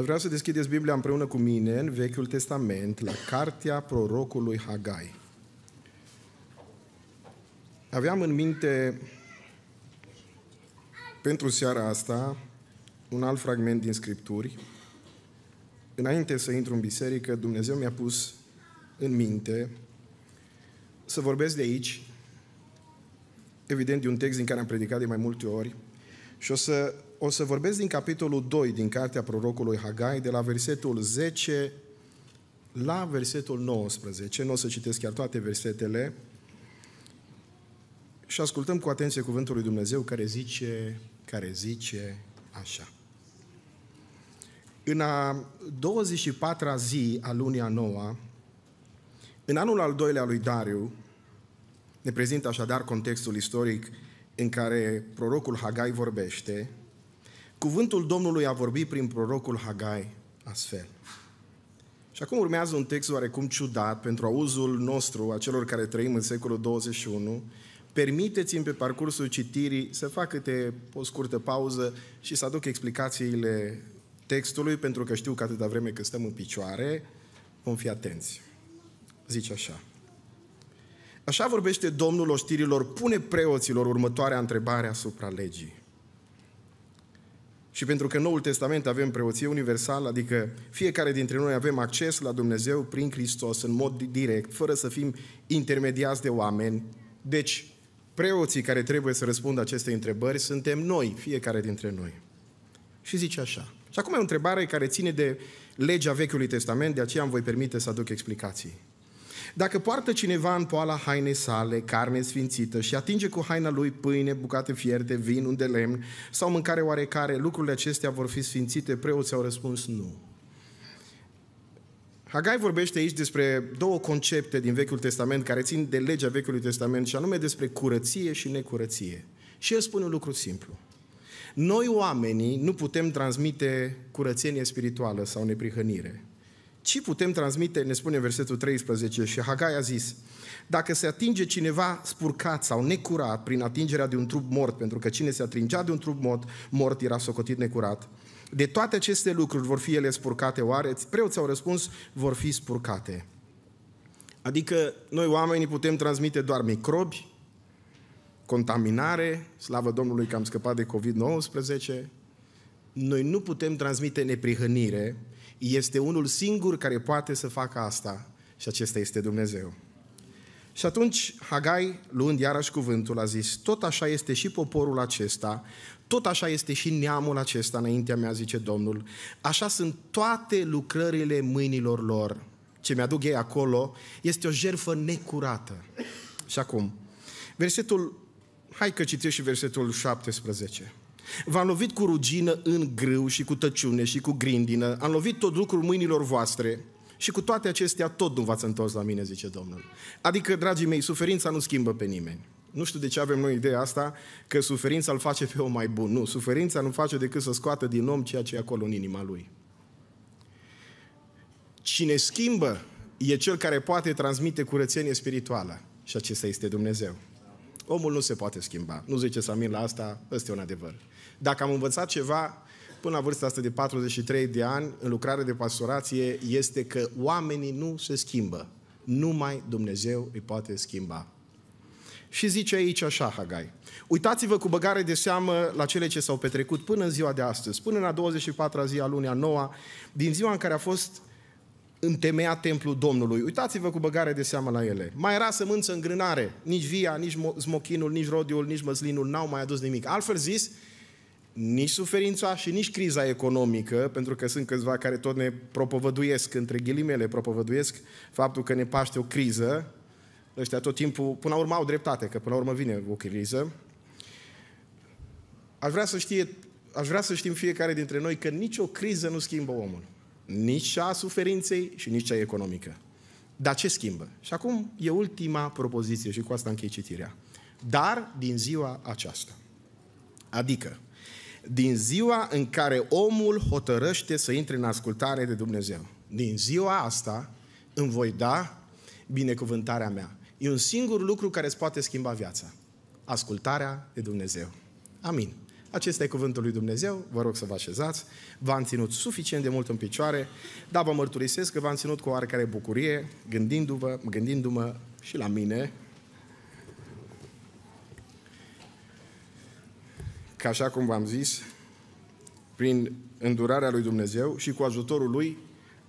Vreau să deschideți Biblia împreună cu mine în Vechiul Testament, la cartea prorocului Hagai. Aveam în minte pentru seara asta un alt fragment din Scripturi. Înainte să intru în biserică, Dumnezeu mi-a pus în minte să vorbesc de aici, evident, de un text din care am predicat de mai multe ori, și o să o să vorbesc din capitolul 2 din cartea prorocului Hagai, de la versetul 10 la versetul 19. Nu o să citesc chiar toate versetele. Și ascultăm cu atenție cuvântul lui Dumnezeu care zice, care zice așa. În a 24-a zi a lunii a noua, în anul al doilea lui Dariu, ne prezintă așadar contextul istoric în care prorocul Hagai vorbește, Cuvântul Domnului a vorbit prin prorocul Hagai astfel. Și acum urmează un text oarecum ciudat pentru auzul nostru, a celor care trăim în secolul 21. Permiteți-mi pe parcursul citirii să fac câte o scurtă pauză și să aduc explicațiile textului, pentru că știu că atâta vreme că stăm în picioare, vom fi atenți. Zice așa. Așa vorbește Domnul oștirilor, pune preoților următoarea întrebare asupra legii. Și pentru că în Noul Testament avem preoție universală, adică fiecare dintre noi avem acces la Dumnezeu prin Hristos, în mod direct, fără să fim intermediați de oameni. Deci, preoții care trebuie să răspundă aceste întrebări suntem noi, fiecare dintre noi. Și zice așa. Și acum e o întrebare care ține de legea Vechiului Testament, de aceea îmi voi permite să aduc explicații. Dacă poartă cineva în poala hainei sale carne sfințită și atinge cu haina lui pâine, bucate fierte, vin, unde lemn sau mâncare oarecare, lucrurile acestea vor fi sfințite? Preoții au răspuns nu. Hagai vorbește aici despre două concepte din Vechiul Testament care țin de legea Vechiului Testament și anume despre curăție și necurăție. Și el spune un lucru simplu. Noi oamenii nu putem transmite curățenie spirituală sau neprihănire ci putem transmite, ne spune versetul 13, și Hagai a zis, dacă se atinge cineva spurcat sau necurat prin atingerea de un trup mort, pentru că cine se atingea de un trup mort, mort era socotit necurat, de toate aceste lucruri vor fi ele spurcate oare? Preoții au răspuns, vor fi spurcate. Adică noi oamenii putem transmite doar microbi, contaminare, slavă Domnului că am scăpat de COVID-19, noi nu putem transmite neprihănire, este unul singur care poate să facă asta și acesta este Dumnezeu. Și atunci Hagai, luând iarăși cuvântul, a zis, tot așa este și poporul acesta, tot așa este și neamul acesta înaintea mea, zice Domnul, așa sunt toate lucrările mâinilor lor. Ce mi-aduc ei acolo este o jerfă necurată. Și acum, versetul, hai că citești și versetul 17. V-am lovit cu rugină în grâu și cu tăciune și cu grindină. Am lovit tot lucrul mâinilor voastre. Și cu toate acestea tot nu v-ați întors la mine, zice Domnul. Adică, dragii mei, suferința nu schimbă pe nimeni. Nu știu de ce avem noi ideea asta, că suferința îl face pe om mai bun. Nu, suferința nu face decât să scoată din om ceea ce e acolo în inima lui. Cine schimbă e cel care poate transmite curățenie spirituală. Și acesta este Dumnezeu. Omul nu se poate schimba. Nu zice Samir la asta, ăsta e un adevăr. Dacă am învățat ceva până la vârsta asta de 43 de ani, în lucrare de pastorație, este că oamenii nu se schimbă. Numai Dumnezeu îi poate schimba. Și zice aici așa, Hagai. Uitați-vă cu băgare de seamă la cele ce s-au petrecut până în ziua de astăzi, până la 24-a zi a lunii a noua, din ziua în care a fost întemeiat templul Domnului. Uitați-vă cu băgare de seamă la ele. Mai era sămânță în grânare. Nici via, nici smochinul, nici rodiul, nici măslinul n-au mai adus nimic. Altfel zis, nici suferința și nici criza economică, pentru că sunt câțiva care tot ne propovăduiesc, între ghilimele propovăduiesc, faptul că ne paște o criză, ăștia tot timpul, până la urmă au dreptate, că până la urmă vine o criză. Aș vrea să, știe, aș vrea să știm fiecare dintre noi că nicio criză nu schimbă omul. Nici cea a suferinței și nici cea economică. Dar ce schimbă? Și acum e ultima propoziție și cu asta închei citirea. Dar din ziua aceasta. Adică, din ziua în care omul hotărăște să intre în ascultare de Dumnezeu. Din ziua asta îmi voi da binecuvântarea mea. E un singur lucru care îți poate schimba viața. Ascultarea de Dumnezeu. Amin. Acesta e cuvântul lui Dumnezeu, vă rog să vă așezați. V-am ținut suficient de mult în picioare, dar vă mărturisesc că v-am ținut cu oarecare bucurie, gândindu-vă, gândindu-mă și la mine, că așa cum v-am zis, prin îndurarea lui Dumnezeu și cu ajutorul lui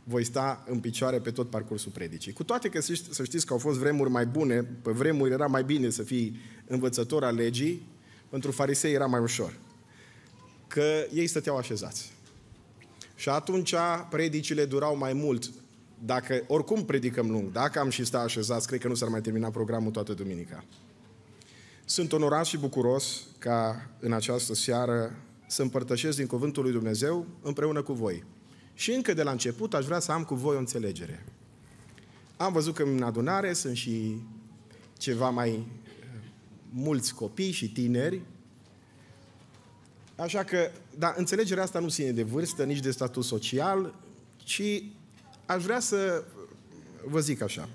voi sta în picioare pe tot parcursul predicii. Cu toate că să știți că au fost vremuri mai bune, pe vremuri era mai bine să fii învățător al legii, pentru farisei era mai ușor. Că ei stăteau așezați. Și atunci predicile durau mai mult. Dacă oricum predicăm lung, dacă am și sta așezați, cred că nu s-ar mai termina programul toată duminica. Sunt onorat și bucuros ca în această seară să împărtășesc din Cuvântul lui Dumnezeu împreună cu voi. Și încă de la început aș vrea să am cu voi o înțelegere. Am văzut că în adunare sunt și ceva mai eh, mulți copii și tineri. Așa că, dar înțelegerea asta nu ține de vârstă, nici de statut social, ci aș vrea să vă zic așa.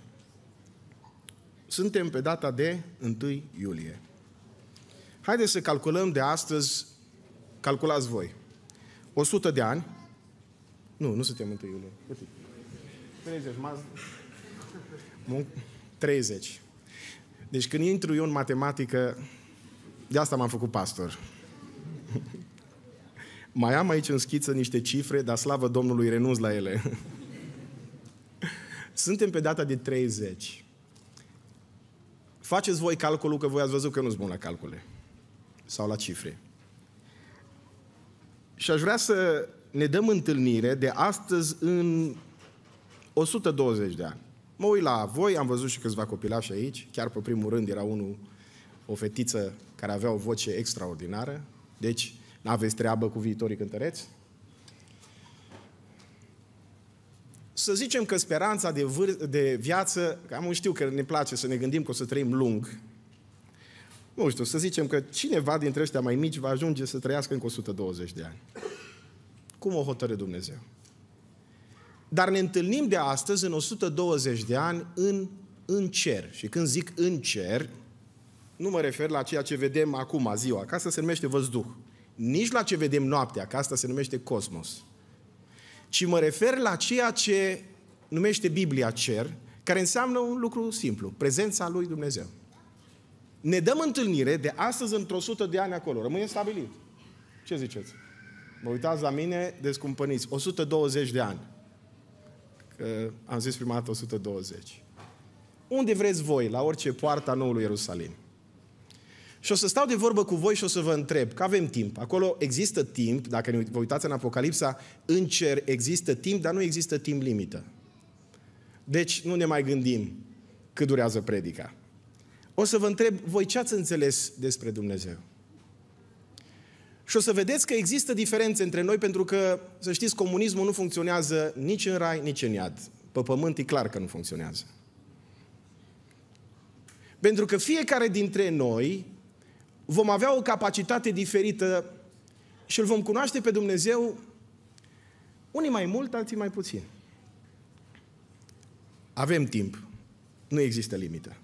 Suntem pe data de 1 iulie. Haideți să calculăm de astăzi, calculați voi, 100 de ani. Nu, nu suntem 1 iulie. 30, 30. Deci când intru eu în matematică, de asta m-am făcut pastor. Mai am aici în schiță niște cifre, dar slavă Domnului renunț la ele. Suntem pe data de 30. Faceți voi calculul că voi ați văzut că nu sunt bun la calcule sau la cifre. Și aș vrea să ne dăm întâlnire de astăzi în 120 de ani. Mă uit la voi, am văzut și câțiva copilași aici, chiar pe primul rând era unul, o fetiță care avea o voce extraordinară, deci n-aveți treabă cu viitorii cântăreți? Să zicem că speranța de, vâr- de viață, am știu că ne place să ne gândim că o să trăim lung. Nu știu, să zicem că cineva dintre ăștia mai mici va ajunge să trăiască încă 120 de ani. Cum o hotără Dumnezeu? Dar ne întâlnim de astăzi în 120 de ani în, în cer. Și când zic în cer, nu mă refer la ceea ce vedem acum, ziua, că asta se numește văzduh. Nici la ce vedem noaptea, că asta se numește cosmos ci mă refer la ceea ce numește Biblia cer, care înseamnă un lucru simplu, prezența lui Dumnezeu. Ne dăm întâlnire de astăzi într-o sută de ani acolo. Rămâne stabilit. Ce ziceți? Mă uitați la mine, descumpăniți. 120 de ani. Că am zis prima dată 120. Unde vreți voi, la orice poartă a noului Ierusalim. Și o să stau de vorbă cu voi și o să vă întreb, că avem timp. Acolo există timp, dacă ne vă uitați în Apocalipsa, în cer există timp, dar nu există timp limită. Deci nu ne mai gândim cât durează predica. O să vă întreb, voi ce ați înțeles despre Dumnezeu? Și o să vedeți că există diferențe între noi, pentru că, să știți, comunismul nu funcționează nici în rai, nici în iad. Pe pământ e clar că nu funcționează. Pentru că fiecare dintre noi vom avea o capacitate diferită și îl vom cunoaște pe Dumnezeu unii mai mult, alții mai puțin. Avem timp. Nu există limită.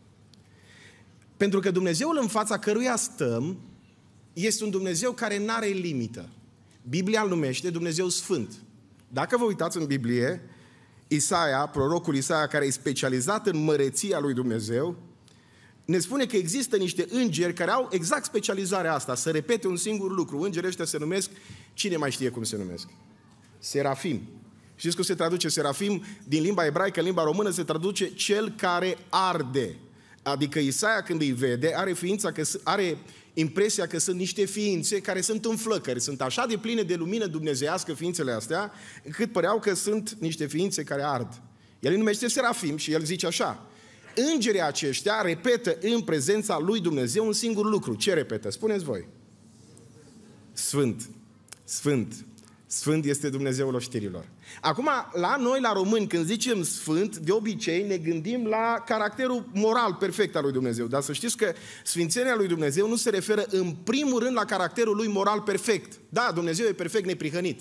Pentru că Dumnezeul în fața căruia stăm este un Dumnezeu care nu are limită. Biblia îl numește Dumnezeu Sfânt. Dacă vă uitați în Biblie, Isaia, prorocul Isaia, care e specializat în măreția lui Dumnezeu, ne spune că există niște îngeri care au exact specializarea asta, să repete un singur lucru. Îngerii ăștia se numesc, cine mai știe cum se numesc? Serafim. Știți cum se traduce serafim? Din limba ebraică, în limba română, se traduce cel care arde. Adică Isaia când îi vede, are, ființa că, are impresia că sunt niște ființe care sunt în flăcări, sunt așa de pline de lumină dumnezeiască ființele astea, cât păreau că sunt niște ființe care ard. El îi numește serafim și el zice așa, îngerii aceștia repetă în prezența lui Dumnezeu un singur lucru. Ce repetă? Spuneți voi. Sfânt, sfânt, sfânt este Dumnezeul oștirilor. Acum, la noi, la români, când zicem sfânt, de obicei ne gândim la caracterul moral perfect al lui Dumnezeu. Dar să știți că sfințenia lui Dumnezeu nu se referă în primul rând la caracterul lui moral perfect. Da, Dumnezeu e perfect neprihănit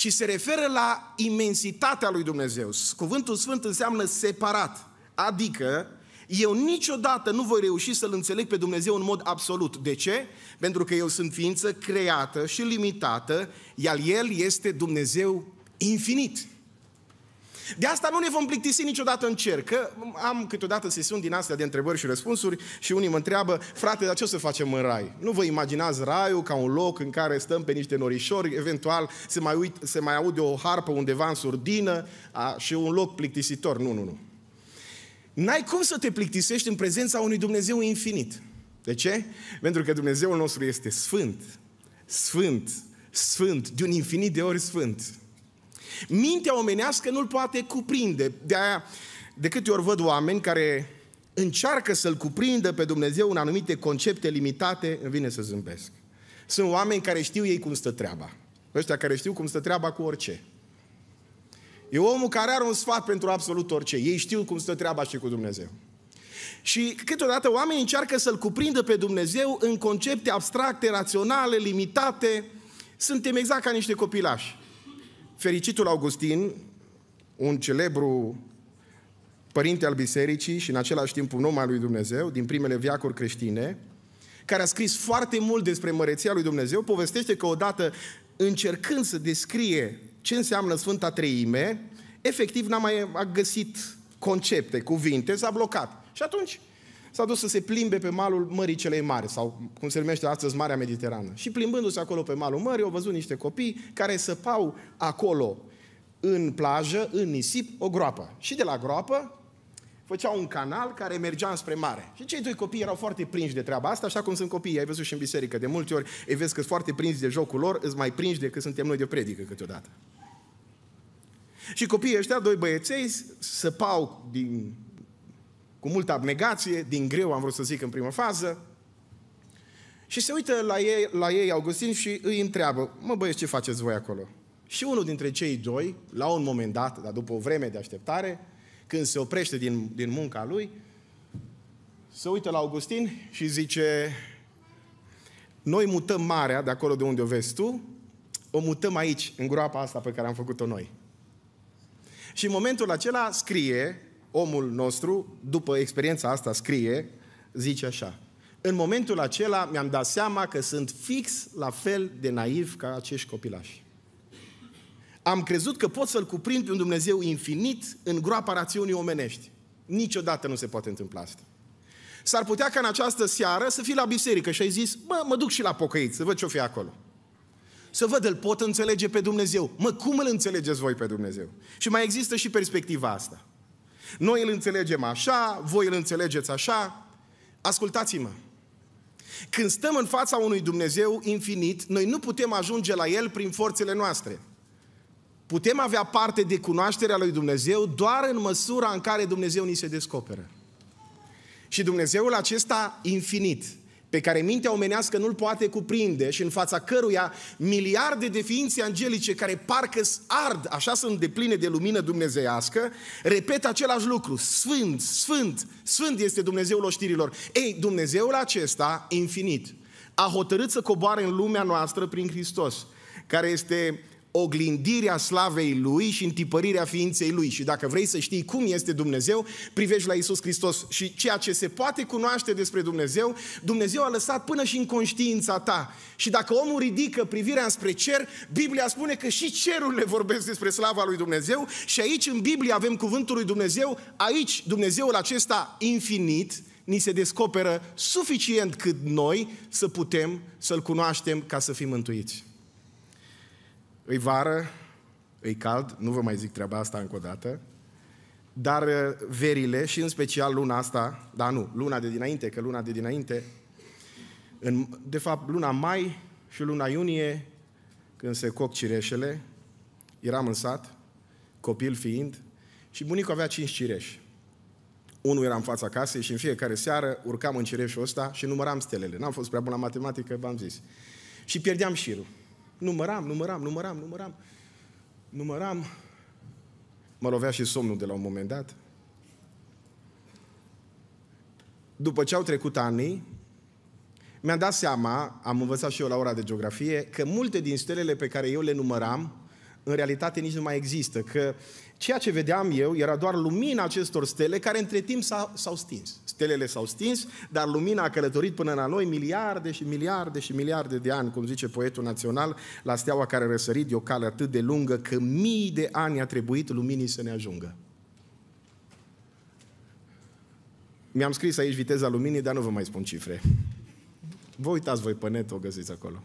ci se referă la imensitatea lui Dumnezeu. Cuvântul Sfânt înseamnă separat, adică eu niciodată nu voi reuși să-L înțeleg pe Dumnezeu în mod absolut. De ce? Pentru că eu sunt ființă creată și limitată, iar El este Dumnezeu infinit. De asta nu ne vom plictisi niciodată în cer, că am câteodată sesiuni din astea de întrebări și răspunsuri și unii mă întreabă, frate, dar ce o să facem în rai? Nu vă imaginați raiul ca un loc în care stăm pe niște norișori, eventual se mai, uit, se mai aude o harpă undeva în surdină a, și un loc plictisitor. Nu, nu, nu. N-ai cum să te plictisești în prezența unui Dumnezeu infinit. De ce? Pentru că Dumnezeul nostru este sfânt, sfânt, sfânt, de un infinit de ori sfânt. Mintea omenească nu-l poate cuprinde. De aia, de câte ori văd oameni care încearcă să-L cuprindă pe Dumnezeu în anumite concepte limitate, îmi vine să zâmbesc. Sunt oameni care știu ei cum stă treaba. Ăștia care știu cum stă treaba cu orice. E omul care are un sfat pentru absolut orice. Ei știu cum stă treaba și cu Dumnezeu. Și câteodată oamenii încearcă să-L cuprindă pe Dumnezeu în concepte abstracte, raționale, limitate. Suntem exact ca niște copilași. Fericitul Augustin, un celebru părinte al bisericii și în același timp un om al lui Dumnezeu, din primele viacuri creștine, care a scris foarte mult despre măreția lui Dumnezeu, povestește că odată, încercând să descrie ce înseamnă Sfânta Treime, efectiv n-a mai găsit concepte, cuvinte, s-a blocat. Și atunci s-a dus să se plimbe pe malul Mării Celei Mari, sau cum se numește astăzi Marea Mediterană. Și plimbându-se acolo pe malul Mării, au văzut niște copii care săpau acolo, în plajă, în nisip, o groapă. Și de la groapă făceau un canal care mergea spre mare. Și cei doi copii erau foarte prinși de treaba asta, așa cum sunt copiii, ai văzut și în biserică. De multe ori îi vezi că sunt foarte prinși de jocul lor, îți mai prinși decât suntem noi de predică câteodată. Și copiii ăștia, doi băieței, săpau din cu multă abnegație, din greu am vrut să zic în prima fază, și se uită la ei, la ei Augustin și îi întreabă, mă băieți, ce faceți voi acolo? Și unul dintre cei doi, la un moment dat, dar după o vreme de așteptare, când se oprește din, din munca lui, se uită la Augustin și zice, noi mutăm marea de acolo de unde o vezi tu, o mutăm aici, în groapa asta pe care am făcut-o noi. Și în momentul acela scrie omul nostru, după experiența asta scrie, zice așa. În momentul acela mi-am dat seama că sunt fix la fel de naiv ca acești copilași. Am crezut că pot să-L cuprind pe un Dumnezeu infinit în groapa rațiunii omenești. Niciodată nu se poate întâmpla asta. S-ar putea ca în această seară să fii la biserică și ai zis, mă, mă duc și la pocăiți, să văd ce-o fi acolo. Să văd, îl pot înțelege pe Dumnezeu. Mă, cum îl înțelegeți voi pe Dumnezeu? Și mai există și perspectiva asta. Noi îl înțelegem așa, voi îl înțelegeți așa. Ascultați-mă. Când stăm în fața unui Dumnezeu infinit, noi nu putem ajunge la El prin forțele noastre. Putem avea parte de cunoașterea lui Dumnezeu doar în măsura în care Dumnezeu ni se descoperă. Și Dumnezeul acesta infinit, pe care mintea omenească nu-l poate cuprinde și în fața căruia miliarde de ființe angelice care parcă ard, așa sunt pline de lumină dumnezeiască, repet același lucru. Sfânt, sfânt, sfânt este Dumnezeul oștirilor. Ei, Dumnezeul acesta, infinit, a hotărât să coboare în lumea noastră prin Hristos, care este oglindirea slavei Lui și întipărirea ființei Lui. Și dacă vrei să știi cum este Dumnezeu, privești la Isus Hristos și ceea ce se poate cunoaște despre Dumnezeu, Dumnezeu a lăsat până și în conștiința ta. Și dacă omul ridică privirea spre cer, Biblia spune că și cerul le vorbesc despre slava lui Dumnezeu și aici în Biblie avem cuvântul lui Dumnezeu, aici Dumnezeul acesta infinit, ni se descoperă suficient cât noi să putem să-L cunoaștem ca să fim mântuiți. Îi vară, îi cald, nu vă mai zic treaba asta încă o dată, dar uh, verile și în special luna asta, da nu, luna de dinainte, că luna de dinainte, în, de fapt luna mai și luna iunie, când se coc cireșele, eram în sat, copil fiind, și bunicul avea cinci cireși. Unul era în fața casei și în fiecare seară urcam în cireșul ăsta și număram stelele. N-am fost prea bun la matematică, v-am zis. Și pierdeam șirul. Număram, număram, număram, număram. Număram. Mă lovea și somnul de la un moment dat. După ce au trecut ani, mi-am dat seama, am învățat și eu la ora de geografie, că multe din stelele pe care eu le număram, în realitate nici nu mai există, că Ceea ce vedeam eu era doar lumina acestor stele care între timp s-au stins. Stelele s-au stins, dar lumina a călătorit până la noi miliarde și miliarde și miliarde de ani, cum zice poetul național, la steaua care a răsărit de o cale atât de lungă că mii de ani a trebuit luminii să ne ajungă. Mi-am scris aici viteza luminii, dar nu vă mai spun cifre. Vă uitați voi pe net, o găsiți acolo.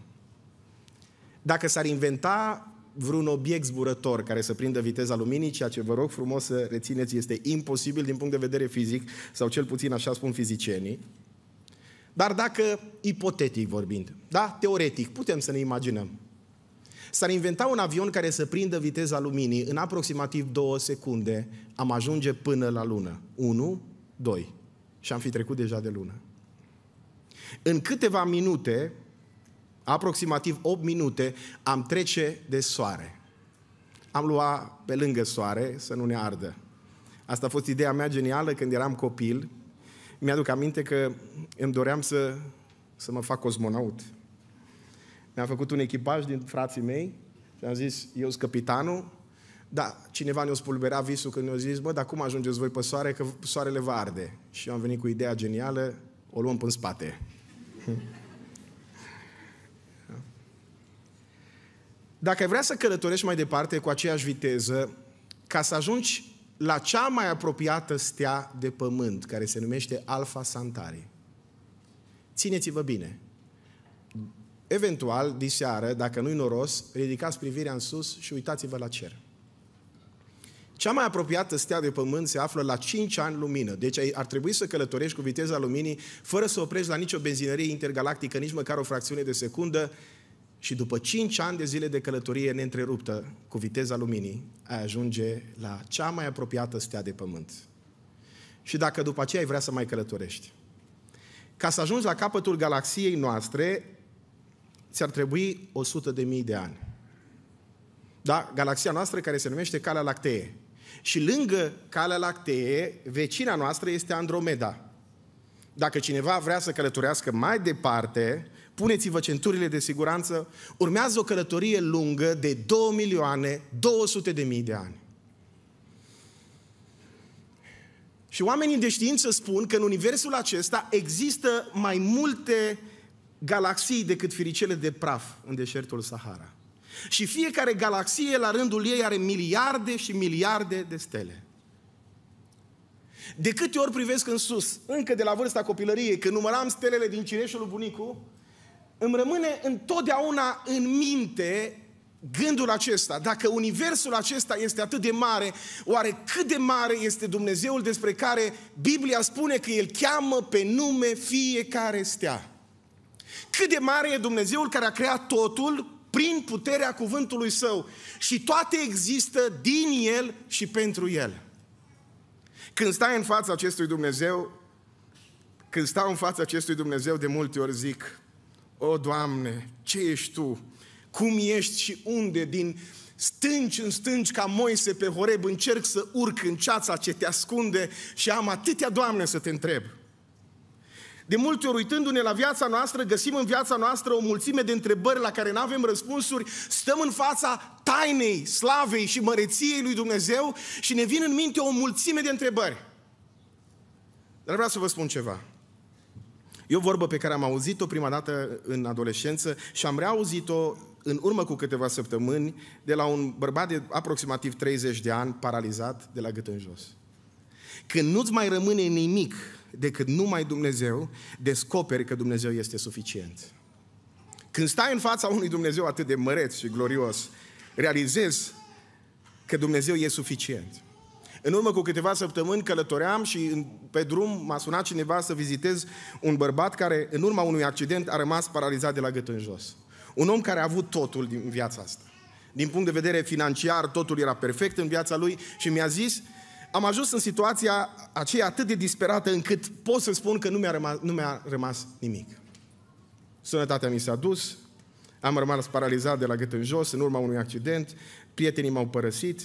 Dacă s-ar inventa vreun obiect zburător care să prindă viteza luminii, ceea ce vă rog frumos să rețineți este imposibil din punct de vedere fizic, sau cel puțin așa spun fizicienii. Dar dacă, ipotetic vorbind, da, teoretic, putem să ne imaginăm, s-ar inventa un avion care să prindă viteza luminii în aproximativ două secunde, am ajunge până la lună. Unu, doi, Și am fi trecut deja de lună. În câteva minute, aproximativ 8 minute, am trece de soare. Am luat pe lângă soare să nu ne ardă. Asta a fost ideea mea genială când eram copil. Mi-aduc aminte că îmi doream să, să mă fac cosmonaut. Mi-am făcut un echipaj din frații mei și am zis, eu sunt capitanul, da, cineva ne-a spulbera visul când ne-a zis, bă, dar cum ajungeți voi pe soare, că soarele va arde. Și eu am venit cu ideea genială, o luăm până în spate. Dacă ai vrea să călătorești mai departe cu aceeași viteză, ca să ajungi la cea mai apropiată stea de pământ, care se numește Alfa Santari. Țineți-vă bine. Eventual, diseară, dacă nu-i noros, ridicați privirea în sus și uitați-vă la cer. Cea mai apropiată stea de pământ se află la 5 ani lumină. Deci ar trebui să călătorești cu viteza luminii fără să oprești la nicio benzinărie intergalactică, nici măcar o fracțiune de secundă și după 5 ani de zile de călătorie neîntreruptă cu viteza luminii, ai ajunge la cea mai apropiată stea de pământ. Și dacă după aceea ai vrea să mai călătorești. Ca să ajungi la capătul galaxiei noastre, ți-ar trebui 100 de mii de ani. Da? Galaxia noastră care se numește Calea Lactee. Și lângă Calea Lactee, vecina noastră este Andromeda. Dacă cineva vrea să călătorească mai departe, puneți-vă centurile de siguranță, urmează o călătorie lungă de 2 milioane 200 de mii de ani. Și oamenii de știință spun că în universul acesta există mai multe galaxii decât firicele de praf în deșertul Sahara. Și fiecare galaxie la rândul ei are miliarde și miliarde de stele. De câte ori privesc în sus, încă de la vârsta copilăriei, când număram stelele din cireșul lui îmi rămâne întotdeauna în minte gândul acesta. Dacă universul acesta este atât de mare, oare cât de mare este Dumnezeul despre care Biblia spune că El cheamă pe nume fiecare stea? Cât de mare e Dumnezeul care a creat totul prin puterea cuvântului Său și toate există din El și pentru El. Când stai în fața acestui Dumnezeu, când stau în fața acestui Dumnezeu, de multe ori zic, o, Doamne, ce ești Tu? Cum ești și unde? Din stânci în stânci ca Moise pe Horeb încerc să urc în ceața ce te ascunde și am atâtea, Doamne, să te întreb. De multe ori, uitându-ne la viața noastră, găsim în viața noastră o mulțime de întrebări la care nu avem răspunsuri, stăm în fața tainei, slavei și măreției lui Dumnezeu și ne vin în minte o mulțime de întrebări. Dar vreau să vă spun ceva. E o vorbă pe care am auzit-o prima dată în adolescență și am reauzit-o în urmă cu câteva săptămâni de la un bărbat de aproximativ 30 de ani, paralizat de la gât în jos. Când nu-ți mai rămâne nimic decât numai Dumnezeu, descoperi că Dumnezeu este suficient. Când stai în fața unui Dumnezeu atât de măreț și glorios, realizezi că Dumnezeu e suficient. În urmă cu câteva săptămâni călătoream și pe drum m-a sunat cineva să vizitez un bărbat care, în urma unui accident, a rămas paralizat de la gât în jos. Un om care a avut totul din viața asta. Din punct de vedere financiar, totul era perfect în viața lui și mi-a zis, am ajuns în situația aceea atât de disperată încât pot să spun că nu mi-a rămas, nu mi-a rămas nimic. Sănătatea mi s-a dus, am rămas paralizat de la gât în jos în urma unui accident, prietenii m-au părăsit,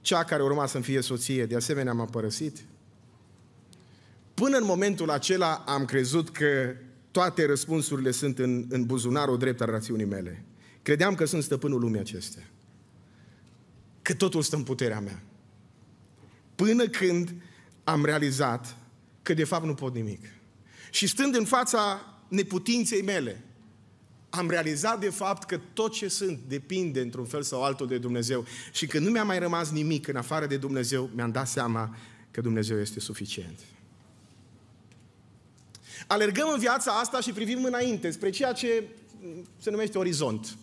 cea care urma să-mi fie soție, de asemenea m-a părăsit. Până în momentul acela am crezut că toate răspunsurile sunt în, în buzunarul drept al rațiunii mele. Credeam că sunt stăpânul lumii acestea. Că totul stă în puterea mea. Până când am realizat că de fapt nu pot nimic. Și stând în fața neputinței mele, am realizat de fapt că tot ce sunt depinde într-un fel sau altul de Dumnezeu și că nu mi-a mai rămas nimic în afară de Dumnezeu, mi-am dat seama că Dumnezeu este suficient. Alergăm în viața asta și privim înainte, spre ceea ce se numește orizont.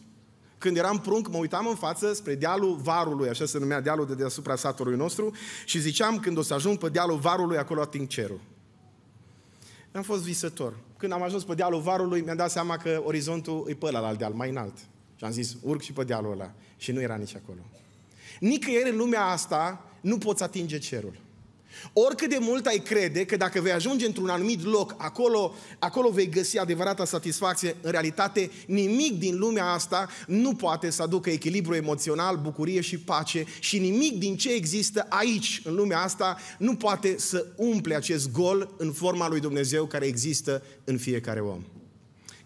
Când eram prunc, mă uitam în față spre dealul Varului, așa se numea dealul de deasupra satului nostru, și ziceam, când o să ajung pe dealul Varului, acolo ating cerul. Am fost visător când am ajuns pe dealul varului, mi-am dat seama că orizontul e pe ăla, al deal, mai înalt. Și am zis, urc și pe dealul ăla. Și nu era nici acolo. Nicăieri în lumea asta nu poți atinge cerul. Oricât de mult ai crede că dacă vei ajunge într-un anumit loc, acolo, acolo vei găsi adevărata satisfacție, în realitate nimic din lumea asta nu poate să aducă echilibru emoțional, bucurie și pace și nimic din ce există aici, în lumea asta, nu poate să umple acest gol în forma lui Dumnezeu care există în fiecare om.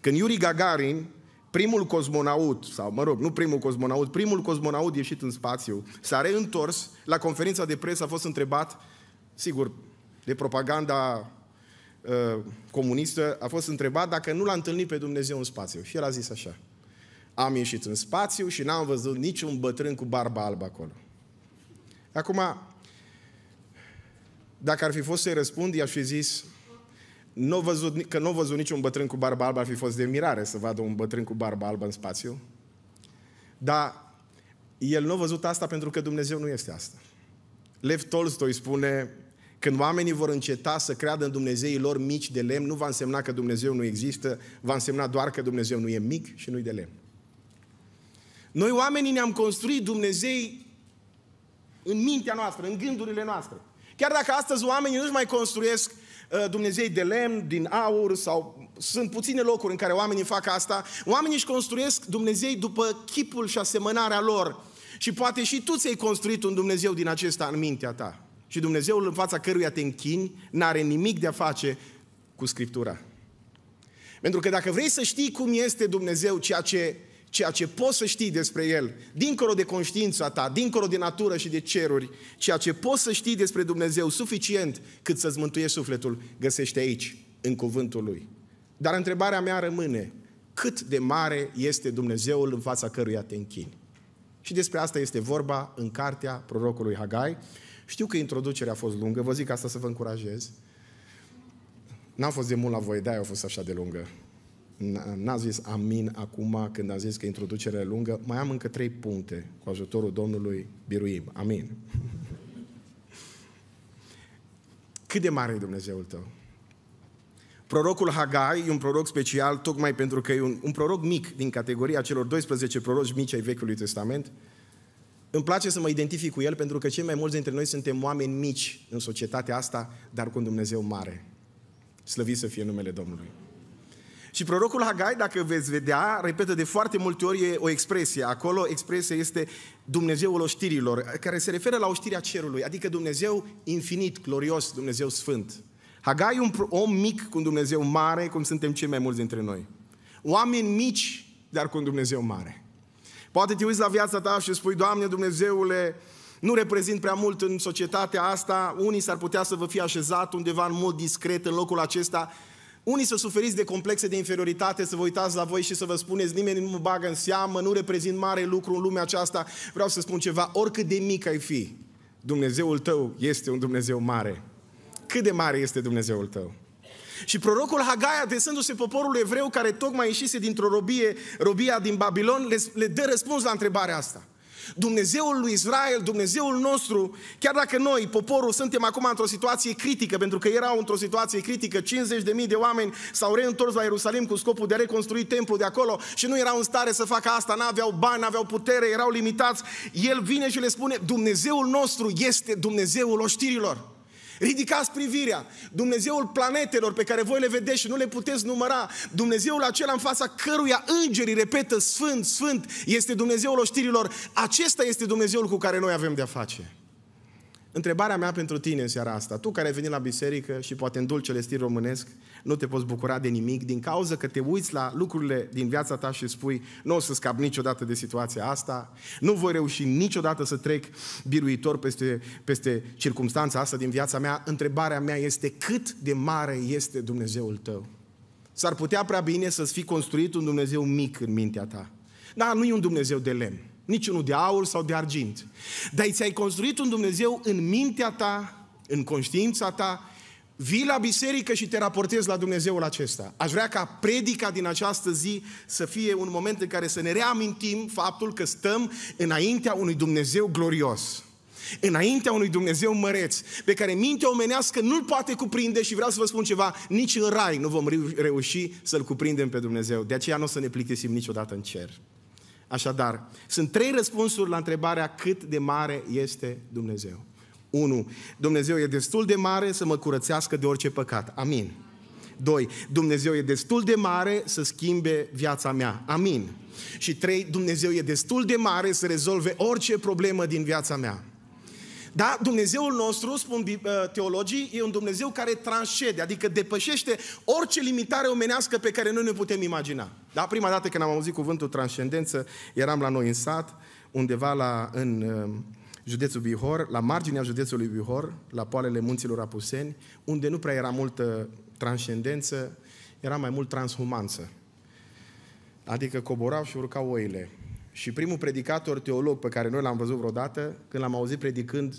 Când Yuri Gagarin, primul cosmonaut, sau mă rog, nu primul cosmonaut, primul cosmonaut ieșit în spațiu, s-a reîntors la conferința de presă, a fost întrebat sigur, de propaganda uh, comunistă, a fost întrebat dacă nu l-a întâlnit pe Dumnezeu în spațiu. Și el a zis așa, am ieșit în spațiu și n-am văzut niciun bătrân cu barba albă acolo. Acum, dacă ar fi fost să-i răspund, i-aș fi zis n-o văzut, că nu n-o văzut niciun bătrân cu barba albă, ar fi fost de mirare să vadă un bătrân cu barba albă în spațiu. Dar el nu a văzut asta pentru că Dumnezeu nu este asta. Lev Tolstoi spune, când oamenii vor înceta să creadă în Dumnezeii lor mici de lemn, nu va însemna că Dumnezeu nu există, va însemna doar că Dumnezeu nu e mic și nu e de lemn. Noi oamenii ne-am construit Dumnezei în mintea noastră, în gândurile noastre. Chiar dacă astăzi oamenii nu-și mai construiesc uh, Dumnezei de lemn, din aur sau sunt puține locuri în care oamenii fac asta, oamenii își construiesc Dumnezei după chipul și asemănarea lor. Și poate și tu ți-ai construit un Dumnezeu din acesta în mintea ta. Și Dumnezeul în fața căruia te închini n-are nimic de a face cu Scriptura. Pentru că dacă vrei să știi cum este Dumnezeu, ceea ce, ceea ce poți să știi despre El, dincolo de conștiința ta, dincolo de natură și de ceruri, ceea ce poți să știi despre Dumnezeu suficient cât să-ți mântuiești sufletul, găsește aici, în cuvântul Lui. Dar întrebarea mea rămâne, cât de mare este Dumnezeul în fața căruia te închini? Și despre asta este vorba în cartea prorocului Hagai, știu că introducerea a fost lungă, vă zic asta să vă încurajez. N-am fost de mult la voi, de-aia a fost așa de lungă. N-am zis amin acum când am zis că introducerea e lungă. Mai am încă trei puncte cu ajutorul Domnului biruim. Amin. Cât de mare e Dumnezeul tău? Prorocul Hagai e un proroc special tocmai pentru că e un, un proroc mic din categoria celor 12 proroci mici ai Vechiului Testament, îmi place să mă identific cu el pentru că cei mai mulți dintre noi suntem oameni mici în societatea asta, dar cu un Dumnezeu mare. Slăvit să fie numele Domnului. Și prorocul Hagai, dacă veți vedea, repetă de foarte multe ori o expresie. Acolo expresia este Dumnezeul oștirilor, care se referă la oștirea cerului, adică Dumnezeu infinit, glorios, Dumnezeu sfânt. Hagai un om mic cu un Dumnezeu mare, cum suntem cei mai mulți dintre noi. Oameni mici, dar cu un Dumnezeu mare. Poate te uiți la viața ta și spui, Doamne Dumnezeule, nu reprezint prea mult în societatea asta, unii s-ar putea să vă fie așezat undeva în mod discret în locul acesta, unii să suferiți de complexe de inferioritate, să vă uitați la voi și să vă spuneți, nimeni nu mă bagă în seamă, nu reprezint mare lucru în lumea aceasta. Vreau să spun ceva, oricât de mic ai fi, Dumnezeul tău este un Dumnezeu mare. Cât de mare este Dumnezeul tău? Și prorocul Hagai, adresându-se poporul evreu care tocmai ieșise dintr-o robie, robia din Babilon, le, le dă răspuns la întrebarea asta. Dumnezeul lui Israel, Dumnezeul nostru, chiar dacă noi, poporul, suntem acum într-o situație critică, pentru că erau într-o situație critică, 50.000 de oameni s-au reîntors la Ierusalim cu scopul de a reconstrui templul de acolo și nu erau în stare să facă asta, nu aveau bani, nu aveau putere, erau limitați. El vine și le spune, Dumnezeul nostru este Dumnezeul oștirilor. Ridicați privirea. Dumnezeul planetelor pe care voi le vedeți și nu le puteți număra, Dumnezeul acela în fața căruia îngerii repetă Sfânt, Sfânt, este Dumnezeul oștirilor. Acesta este Dumnezeul cu care noi avem de-a face. Întrebarea mea pentru tine în seara asta, tu care ai venit la biserică și poate în dulcele stil românesc, nu te poți bucura de nimic din cauza că te uiți la lucrurile din viața ta și spui nu o să scap niciodată de situația asta, nu voi reuși niciodată să trec biruitor peste, peste circunstanța asta din viața mea, întrebarea mea este cât de mare este Dumnezeul tău? S-ar putea prea bine să-ți fi construit un Dumnezeu mic în mintea ta. Dar nu e un Dumnezeu de lemn. Nici unul de aur sau de argint. Dar ți-ai construit un Dumnezeu în mintea ta, în conștiința ta, vii la biserică și te raportezi la Dumnezeul acesta. Aș vrea ca predica din această zi să fie un moment în care să ne reamintim faptul că stăm înaintea unui Dumnezeu glorios. Înaintea unui Dumnezeu măreț, pe care mintea omenească nu-l poate cuprinde și vreau să vă spun ceva, nici în rai nu vom reuși să-l cuprindem pe Dumnezeu. De aceea nu o să ne plictisim niciodată în cer. Așadar, sunt trei răspunsuri la întrebarea cât de mare este Dumnezeu. 1. Dumnezeu e destul de mare să mă curățească de orice păcat. Amin. 2. Dumnezeu e destul de mare să schimbe viața mea. Amin. Și 3. Dumnezeu e destul de mare să rezolve orice problemă din viața mea. Da? Dumnezeul nostru, spun uh, teologii, e un Dumnezeu care transcede, adică depășește orice limitare omenească pe care noi ne putem imagina. Da? Prima dată când am auzit cuvântul transcendență, eram la noi în sat, undeva la, în uh, județul Bihor, la marginea județului Bihor, la poalele munților Apuseni, unde nu prea era multă transcendență, era mai mult transhumanță. Adică coborau și urcau oile. Și primul predicator teolog pe care noi l-am văzut vreodată, când l-am auzit predicând,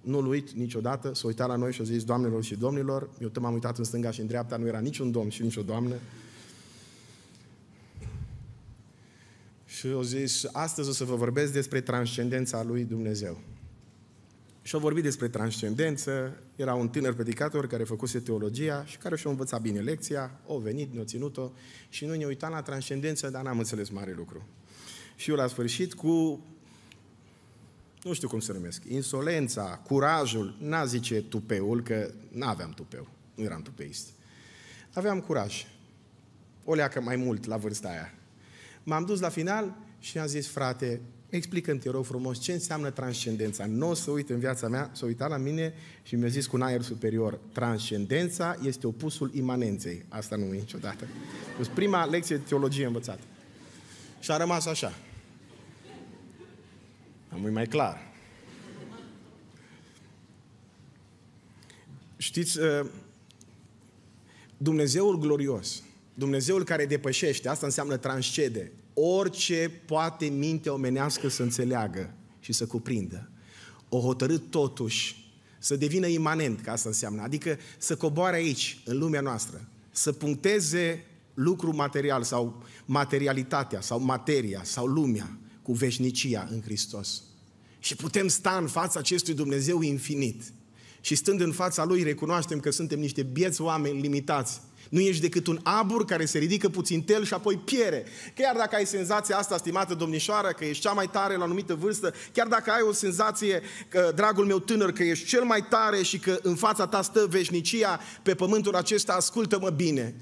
nu-l uit niciodată, s-a uitat la noi și a zis, doamnelor și domnilor, eu tot m-am uitat în stânga și în dreapta, nu era niciun domn și nicio doamnă. Și a zis, astăzi o să vă vorbesc despre transcendența lui Dumnezeu. Și a vorbit despre transcendență, era un tânăr predicator care făcuse teologia și care și-a învățat bine lecția, o venit, ne-a ținut-o și noi ne uitam la transcendență, dar n-am înțeles mare lucru. Și eu la sfârșit cu, nu știu cum se numesc, insolența, curajul, n-a zice tupeul, că n-aveam tupeu, nu eram tupeist. Aveam curaj. O leacă mai mult la vârsta aia. M-am dus la final și am zis, frate, Explicăm, te rog frumos, ce înseamnă transcendența. Nu o să uit în viața mea, să uita la mine și mi-a zis cu un aer superior, transcendența este opusul imanenței. Asta nu e niciodată. Deci prima lecție de teologie învățată. Și a rămas așa mult mai clar. Știți, uh, Dumnezeul glorios, Dumnezeul care depășește, asta înseamnă transcede, orice poate mintea omenească să înțeleagă și să cuprindă. O hotărât totuși să devină imanent, ca asta înseamnă, adică să coboare aici, în lumea noastră, să puncteze lucru material sau materialitatea sau materia sau lumea, cu veșnicia în Hristos. Și putem sta în fața acestui Dumnezeu infinit. Și stând în fața Lui, recunoaștem că suntem niște bieți oameni limitați. Nu ești decât un abur care se ridică puțin tel și apoi piere. Chiar dacă ai senzația asta, stimată domnișoară, că ești cea mai tare la o anumită vârstă, chiar dacă ai o senzație, că, dragul meu tânăr, că ești cel mai tare și că în fața ta stă veșnicia pe pământul acesta, ascultă-mă bine.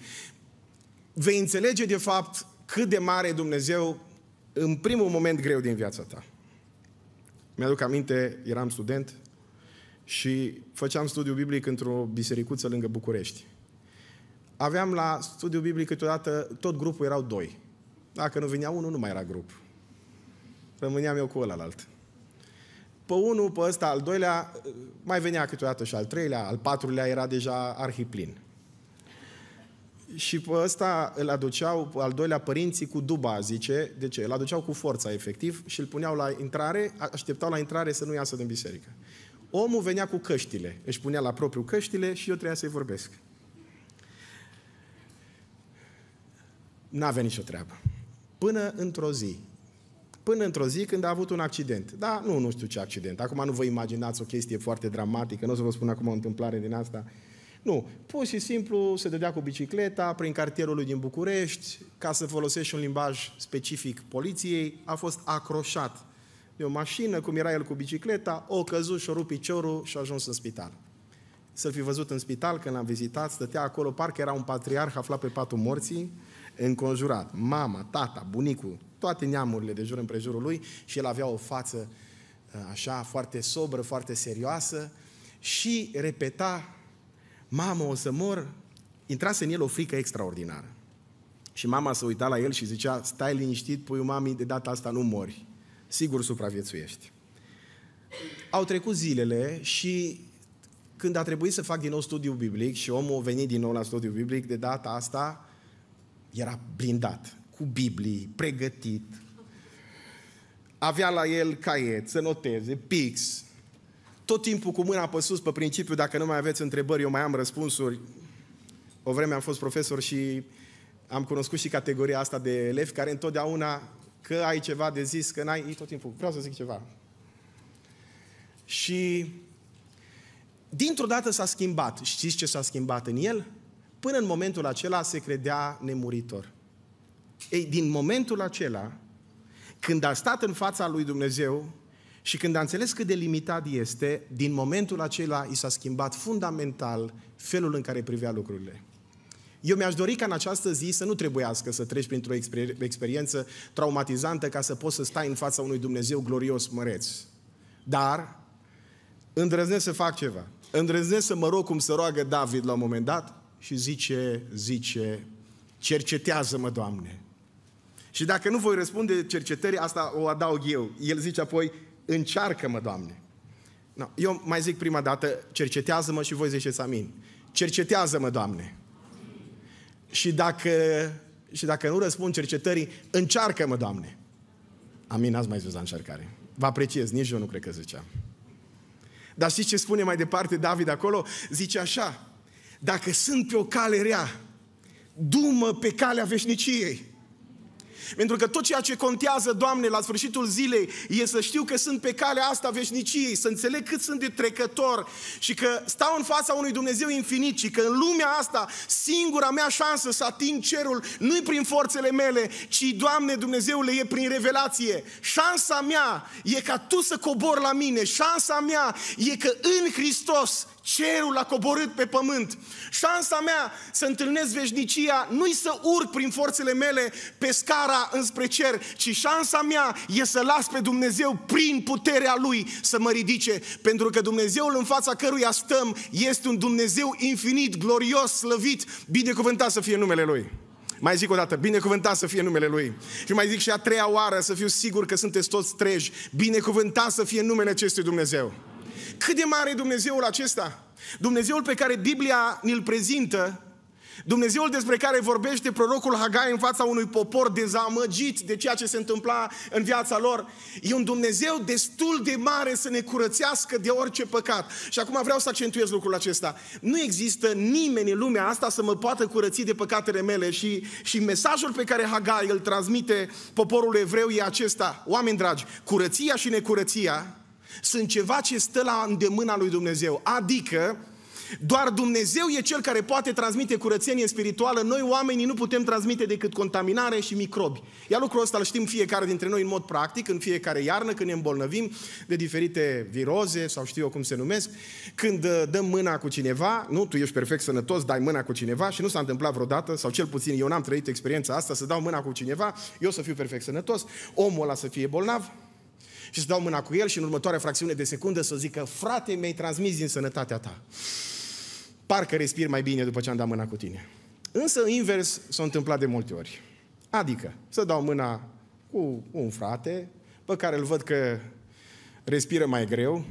Vei înțelege de fapt cât de mare e Dumnezeu în primul moment greu din viața ta. Mi-aduc aminte, eram student și făceam studiu biblic într-o bisericuță lângă București. Aveam la studiu biblic câteodată, tot grupul erau doi. Dacă nu vinea unul, nu mai era grup. Rămâneam eu cu alt. Pe unul, pe ăsta, al doilea, mai venea câteodată și al treilea, al patrulea era deja arhiplin. Și pe ăsta îl aduceau, al doilea părinții, cu duba, zice. De ce? Îl aduceau cu forța, efectiv, și îl puneau la intrare, așteptau la intrare să nu iasă din biserică. Omul venea cu căștile, își punea la propriu căștile și eu trebuia să-i vorbesc. N-a venit nicio treabă. Până într-o zi, până într-o zi când a avut un accident. Da, nu, nu știu ce accident. Acum nu vă imaginați o chestie foarte dramatică, nu o să vă spun acum o întâmplare din asta. Nu, pur și simplu se dădea cu bicicleta prin cartierul lui din București, ca să folosești un limbaj specific poliției, a fost acroșat de o mașină, cum era el cu bicicleta, o căzut și-o rupt piciorul și a ajuns în spital. Să-l fi văzut în spital când l-am vizitat, stătea acolo, parcă era un patriarh aflat pe patul morții, înconjurat. Mama, tata, bunicul, toate neamurile de jur împrejurul lui și el avea o față așa foarte sobră, foarte serioasă și repeta mamă, o să mor, intrase în el o frică extraordinară. Și mama se uita la el și zicea, stai liniștit, pui mami, de data asta nu mori. Sigur supraviețuiești. Au trecut zilele și când a trebuit să fac din nou studiu biblic și omul a venit din nou la studiu biblic, de data asta era blindat, cu Biblii, pregătit. Avea la el caiet să noteze, pix, tot timpul cu mâna pe sus, pe principiu, dacă nu mai aveți întrebări, eu mai am răspunsuri. O vreme am fost profesor și am cunoscut și categoria asta de elevi care întotdeauna că ai ceva de zis, că n-ai, tot timpul, vreau să zic ceva. Și dintr-o dată s-a schimbat. Știți ce s-a schimbat în el? Până în momentul acela se credea nemuritor. Ei, din momentul acela, când a stat în fața lui Dumnezeu și când a înțeles cât de limitat este, din momentul acela i s-a schimbat fundamental felul în care privea lucrurile. Eu mi-aș dori ca în această zi să nu trebuiască să treci printr-o experiență traumatizantă ca să poți să stai în fața unui Dumnezeu glorios măreț. Dar îndrăznesc să fac ceva. Îndrăznesc să mă rog cum să roagă David la un moment dat și zice, zice, cercetează-mă, Doamne. Și dacă nu voi răspunde cercetării, asta o adaug eu. El zice apoi, Încearcă-mă, Doamne. No, eu mai zic prima dată, cercetează-mă și voi ziceți amin. Cercetează-mă, Doamne. Și dacă, și dacă nu răspund cercetării, încearcă-mă, Doamne. Amin, n-ați mai zis la încercare. Vă apreciez, nici eu nu cred că ziceam. Dar știți ce spune mai departe David acolo? Zice așa, dacă sunt pe o cale rea, dumă pe calea veșniciei. Pentru că tot ceea ce contează, Doamne, la sfârșitul zilei, e să știu că sunt pe calea asta veșniciei, să înțeleg cât sunt de trecător și că stau în fața unui Dumnezeu infinit și că în lumea asta singura mea șansă să ating cerul nu e prin forțele mele, ci, Doamne Dumnezeule, e prin revelație. Șansa mea e ca Tu să cobori la mine, șansa mea e că în Hristos Cerul a coborât pe pământ. Șansa mea să întâlnesc veșnicia nu-i să urc prin forțele mele pe scara înspre cer, ci șansa mea e să las pe Dumnezeu prin puterea Lui să mă ridice. Pentru că Dumnezeul în fața căruia stăm este un Dumnezeu infinit, glorios, slăvit, binecuvântat să fie numele Lui. Mai zic o dată, binecuvântat să fie numele Lui. Și mai zic și a treia oară să fiu sigur că sunteți toți treji. Binecuvântat să fie numele acestui Dumnezeu. Cât de mare e Dumnezeul acesta? Dumnezeul pe care Biblia ne-l prezintă, Dumnezeul despre care vorbește prorocul Hagai în fața unui popor dezamăgit de ceea ce se întâmpla în viața lor, e un Dumnezeu destul de mare să ne curățească de orice păcat. Și acum vreau să accentuez lucrul acesta. Nu există nimeni în lumea asta să mă poată curăți de păcatele mele și, și mesajul pe care Hagai îl transmite poporul evreu e acesta. Oameni dragi, curăția și necurăția sunt ceva ce stă la îndemâna lui Dumnezeu. Adică, doar Dumnezeu e Cel care poate transmite curățenie spirituală. Noi oamenii nu putem transmite decât contaminare și microbi. Iar lucrul ăsta îl știm fiecare dintre noi în mod practic, în fiecare iarnă, când ne îmbolnăvim de diferite viroze sau știu eu cum se numesc, când uh, dăm mâna cu cineva, nu, tu ești perfect sănătos, dai mâna cu cineva și nu s-a întâmplat vreodată, sau cel puțin eu n-am trăit experiența asta, să dau mâna cu cineva, eu să fiu perfect sănătos, omul ăla să fie bolnav, și să dau mâna cu el și în următoarea fracțiune de secundă să zică, frate, mi-ai transmis din sănătatea ta. Parcă respir mai bine după ce am dat mâna cu tine. Însă invers s-a întâmplat de multe ori. Adică să dau mâna cu un frate pe care îl văd că respiră mai greu,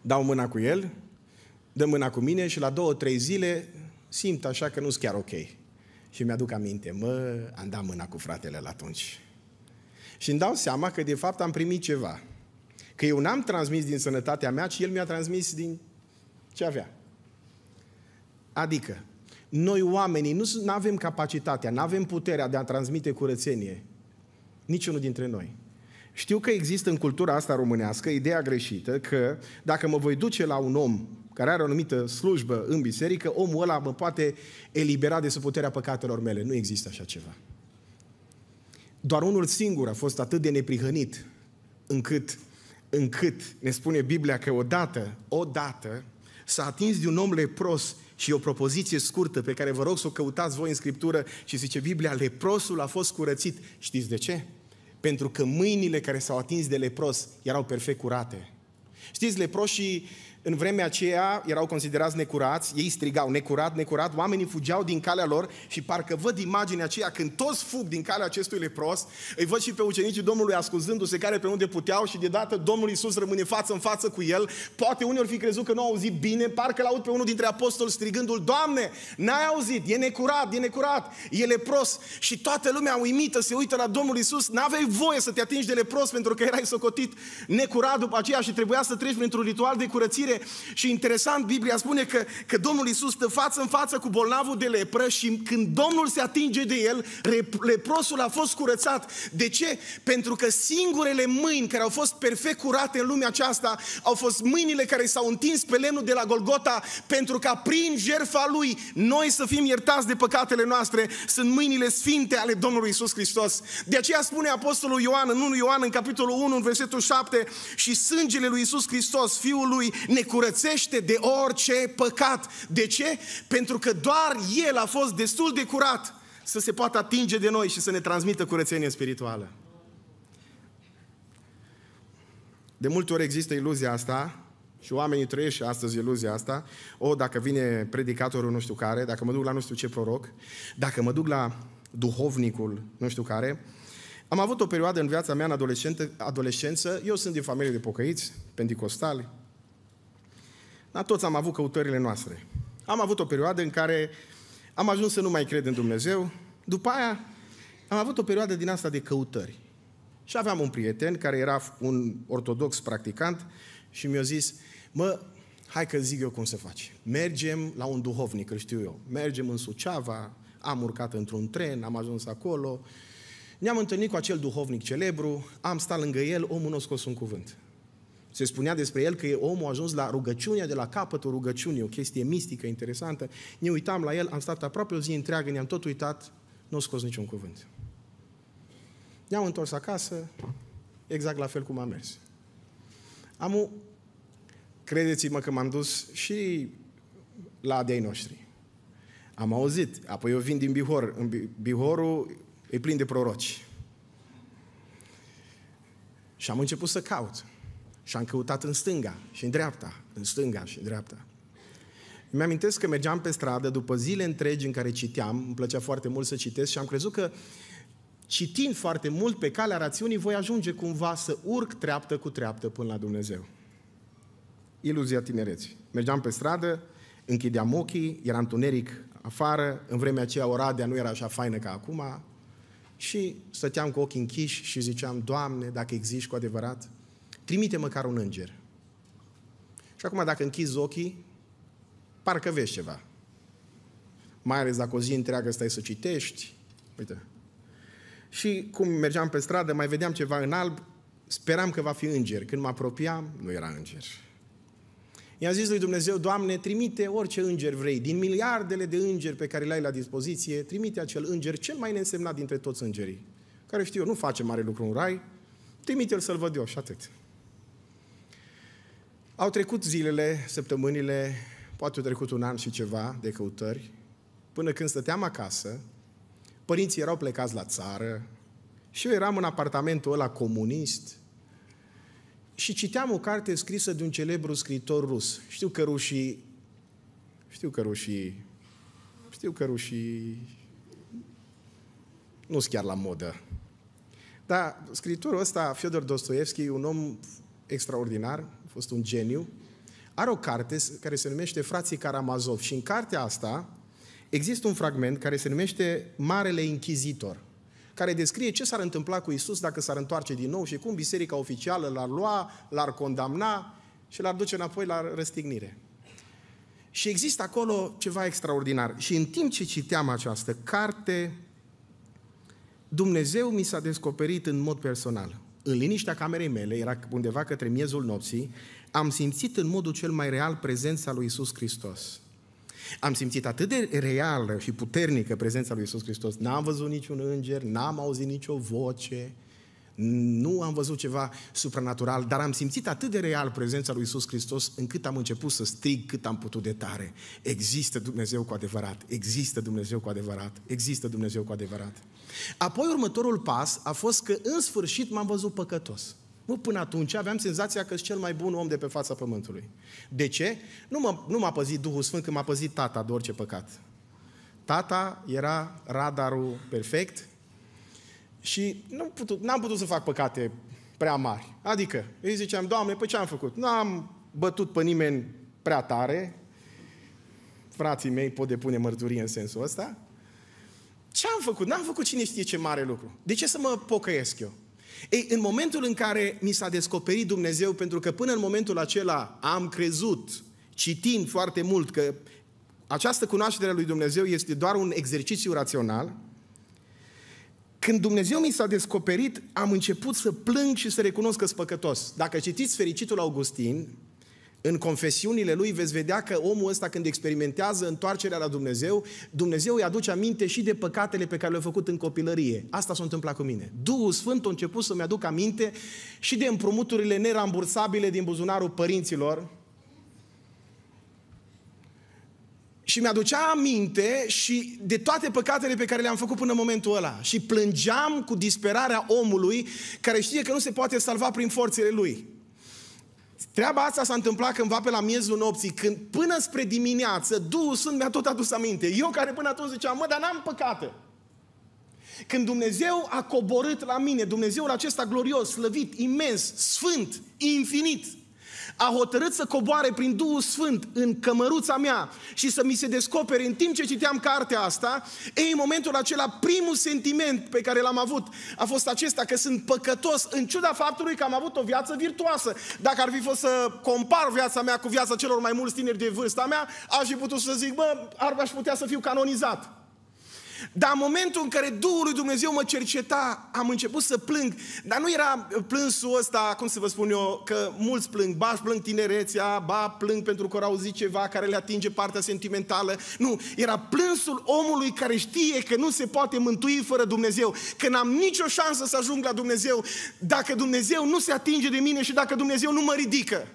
dau mâna cu el, dă mâna cu mine și la două, trei zile simt așa că nu-s chiar ok. Și mi-aduc aminte, mă, am dat mâna cu fratele la atunci. Și îmi dau seama că de fapt am primit ceva. Că eu n-am transmis din sănătatea mea, ci el mi-a transmis din ce avea. Adică, noi oamenii nu avem capacitatea, nu avem puterea de a transmite curățenie. Niciunul dintre noi. Știu că există în cultura asta românească ideea greșită că dacă mă voi duce la un om care are o anumită slujbă în biserică, omul ăla mă poate elibera de sub puterea păcatelor mele. Nu există așa ceva. Doar unul singur a fost atât de neprihănit încât, încât ne spune Biblia că odată, odată, s-a atins de un om lepros și o propoziție scurtă pe care vă rog să o căutați voi în Scriptură și zice Biblia, leprosul a fost curățit. Știți de ce? Pentru că mâinile care s-au atins de lepros erau perfect curate. Știți, leproșii în vremea aceea erau considerați necurați, ei strigau necurat, necurat, oamenii fugeau din calea lor și parcă văd imaginea aceea când toți fug din calea acestui lepros, îi văd și pe ucenicii Domnului ascunzându-se care pe unde puteau și deodată Domnul Isus rămâne față în față cu el. Poate unii ori fi crezut că nu au auzit bine, parcă l-aud pe unul dintre apostoli strigându-l, Doamne, n-ai auzit, e necurat, e necurat, e lepros. Și toată lumea uimită se uită la Domnul Isus, n-avei voie să te atingi de lepros pentru că erai socotit necurat după aceea și trebuia să treci printr-un ritual de curățire mântuire. Și interesant, Biblia spune că, că Domnul Isus stă față în față cu bolnavul de lepră și când Domnul se atinge de el, leprosul a fost curățat. De ce? Pentru că singurele mâini care au fost perfect curate în lumea aceasta au fost mâinile care s-au întins pe lemnul de la Golgota pentru ca prin jertfa lui noi să fim iertați de păcatele noastre. Sunt mâinile sfinte ale Domnului Isus Hristos. De aceea spune Apostolul Ioan în 1 Ioan în capitolul 1 în versetul 7 și sângele lui Isus Hristos, Fiul lui, ne ne curățește de orice păcat. De ce? Pentru că doar El a fost destul de curat să se poată atinge de noi și să ne transmită curățenie spirituală. De multe ori există iluzia asta și oamenii trăiesc astăzi iluzia asta. O, dacă vine predicatorul nu știu care, dacă mă duc la nu știu ce proroc, dacă mă duc la duhovnicul nu știu care, am avut o perioadă în viața mea în adolescență, eu sunt din familie de pocăiți, pentecostali, dar toți am avut căutările noastre. Am avut o perioadă în care am ajuns să nu mai cred în Dumnezeu. După aia am avut o perioadă din asta de căutări. Și aveam un prieten care era un ortodox practicant și mi-a zis, mă, hai că zic eu cum se face. Mergem la un duhovnic, îl știu eu. Mergem în Suceava, am urcat într-un tren, am ajuns acolo. Ne-am întâlnit cu acel duhovnic celebru, am stat lângă el, omul nu a scos un cuvânt. Se spunea despre el că omul a ajuns la rugăciunea de la capătul rugăciunii, o chestie mistică, interesantă. Ne uitam la el, am stat aproape o zi întreagă, ne-am tot uitat, nu a scos niciun cuvânt. Ne-am întors acasă, exact la fel cum am mers. Amu, credeți-mă că m-am dus și la de noștri. Am auzit, apoi eu vin din Bihor, în Bihorul e plin de proroci. Și am început să caut. Și am căutat în stânga și în dreapta, în stânga și în dreapta. Îmi amintesc că mergeam pe stradă după zile întregi în care citeam, îmi plăcea foarte mult să citesc și am crezut că citind foarte mult pe calea rațiunii voi ajunge cumva să urc treaptă cu treaptă până la Dumnezeu. Iluzia tinereții. Mergeam pe stradă, închideam ochii, era întuneric afară, în vremea aceea Oradea nu era așa faină ca acum și stăteam cu ochii închiși și ziceam, Doamne, dacă existi cu adevărat, Trimite măcar un înger. Și acum dacă închizi ochii, parcă vezi ceva. Mai ales dacă o zi întreagă stai să citești. Uite. Și cum mergeam pe stradă, mai vedeam ceva în alb, speram că va fi înger. Când mă apropiam, nu era înger. I-am zis lui Dumnezeu, Doamne, trimite orice înger vrei, din miliardele de îngeri pe care le ai la dispoziție, trimite acel înger cel mai neînsemnat dintre toți îngerii, care știu eu, nu face mare lucru în rai, trimite-l să-l văd eu și atât. Au trecut zilele, săptămânile, poate au trecut un an și ceva de căutări, până când stăteam acasă, părinții erau plecați la țară și eu eram în apartamentul ăla comunist și citeam o carte scrisă de un celebru scritor rus. Știu că rușii... Știu că rușii... Știu că rușii... Nu sunt chiar la modă. Dar scritorul ăsta, Fyodor Dostoevski, un om extraordinar, fost un geniu, are o carte care se numește Frații Karamazov și în cartea asta există un fragment care se numește Marele Inchizitor, care descrie ce s-ar întâmpla cu Isus dacă s-ar întoarce din nou și cum biserica oficială l-ar lua, l-ar condamna și l-ar duce înapoi la răstignire. Și există acolo ceva extraordinar. Și în timp ce citeam această carte, Dumnezeu mi s-a descoperit în mod personal în liniștea camerei mele, era undeva către miezul nopții, am simțit în modul cel mai real prezența lui Isus Hristos. Am simțit atât de reală și puternică prezența lui Isus Hristos. N-am văzut niciun înger, n-am auzit nicio voce, nu am văzut ceva supranatural, dar am simțit atât de real prezența lui Isus Hristos încât am început să strig cât am putut de tare. Există Dumnezeu cu adevărat, există Dumnezeu cu adevărat, există Dumnezeu cu adevărat. Apoi următorul pas a fost că în sfârșit m-am văzut păcătos. Nu până atunci aveam senzația că sunt cel mai bun om de pe fața pământului. De ce? Nu, nu m-a păzit Duhul Sfânt, că m-a păzit tata de orice păcat. Tata era radarul perfect, și nu putut, n-am putut să fac păcate prea mari. Adică, îi ziceam, Doamne, pe ce am făcut? N-am bătut pe nimeni prea tare. Frații mei pot depune mărturie în sensul ăsta. Ce am făcut? N-am făcut cine știe ce mare lucru. De ce să mă pocăiesc eu? Ei, în momentul în care mi s-a descoperit Dumnezeu, pentru că până în momentul acela am crezut, citind foarte mult, că această cunoaștere a lui Dumnezeu este doar un exercițiu rațional, când Dumnezeu mi s-a descoperit, am început să plâng și să recunosc că sunt păcătos. Dacă citiți Fericitul Augustin, în confesiunile lui veți vedea că omul ăsta când experimentează întoarcerea la Dumnezeu, Dumnezeu îi aduce aminte și de păcatele pe care le-a făcut în copilărie. Asta s-a întâmplat cu mine. Duhul Sfânt a început să-mi aduc aminte și de împrumuturile nerambursabile din buzunarul părinților, Și mi-aducea aminte și de toate păcatele pe care le-am făcut până în momentul ăla. Și plângeam cu disperarea omului care știe că nu se poate salva prin forțele lui. Treaba asta s-a întâmplat cândva pe la miezul nopții, când până spre dimineață Duhul Sfânt mi-a tot adus aminte. Eu care până atunci ziceam, mă, dar n-am păcate. Când Dumnezeu a coborât la mine, Dumnezeul acesta glorios, slăvit, imens, sfânt, infinit, a hotărât să coboare prin Duhul Sfânt în cămăruța mea și să mi se descopere în timp ce citeam cartea asta, ei, în momentul acela, primul sentiment pe care l-am avut a fost acesta, că sunt păcătos, în ciuda faptului că am avut o viață virtuoasă. Dacă ar fi fost să compar viața mea cu viața celor mai mulți tineri de vârsta mea, aș fi putut să zic, bă, ar aș putea să fiu canonizat. Dar în momentul în care Duhul lui Dumnezeu mă cerceta, am început să plâng. Dar nu era plânsul ăsta, cum să vă spun eu, că mulți plâng. Ba, plâng tinerețea, ba, plâng pentru că au auzit ceva care le atinge partea sentimentală. Nu, era plânsul omului care știe că nu se poate mântui fără Dumnezeu, că n-am nicio șansă să ajung la Dumnezeu dacă Dumnezeu nu se atinge de mine și dacă Dumnezeu nu mă ridică.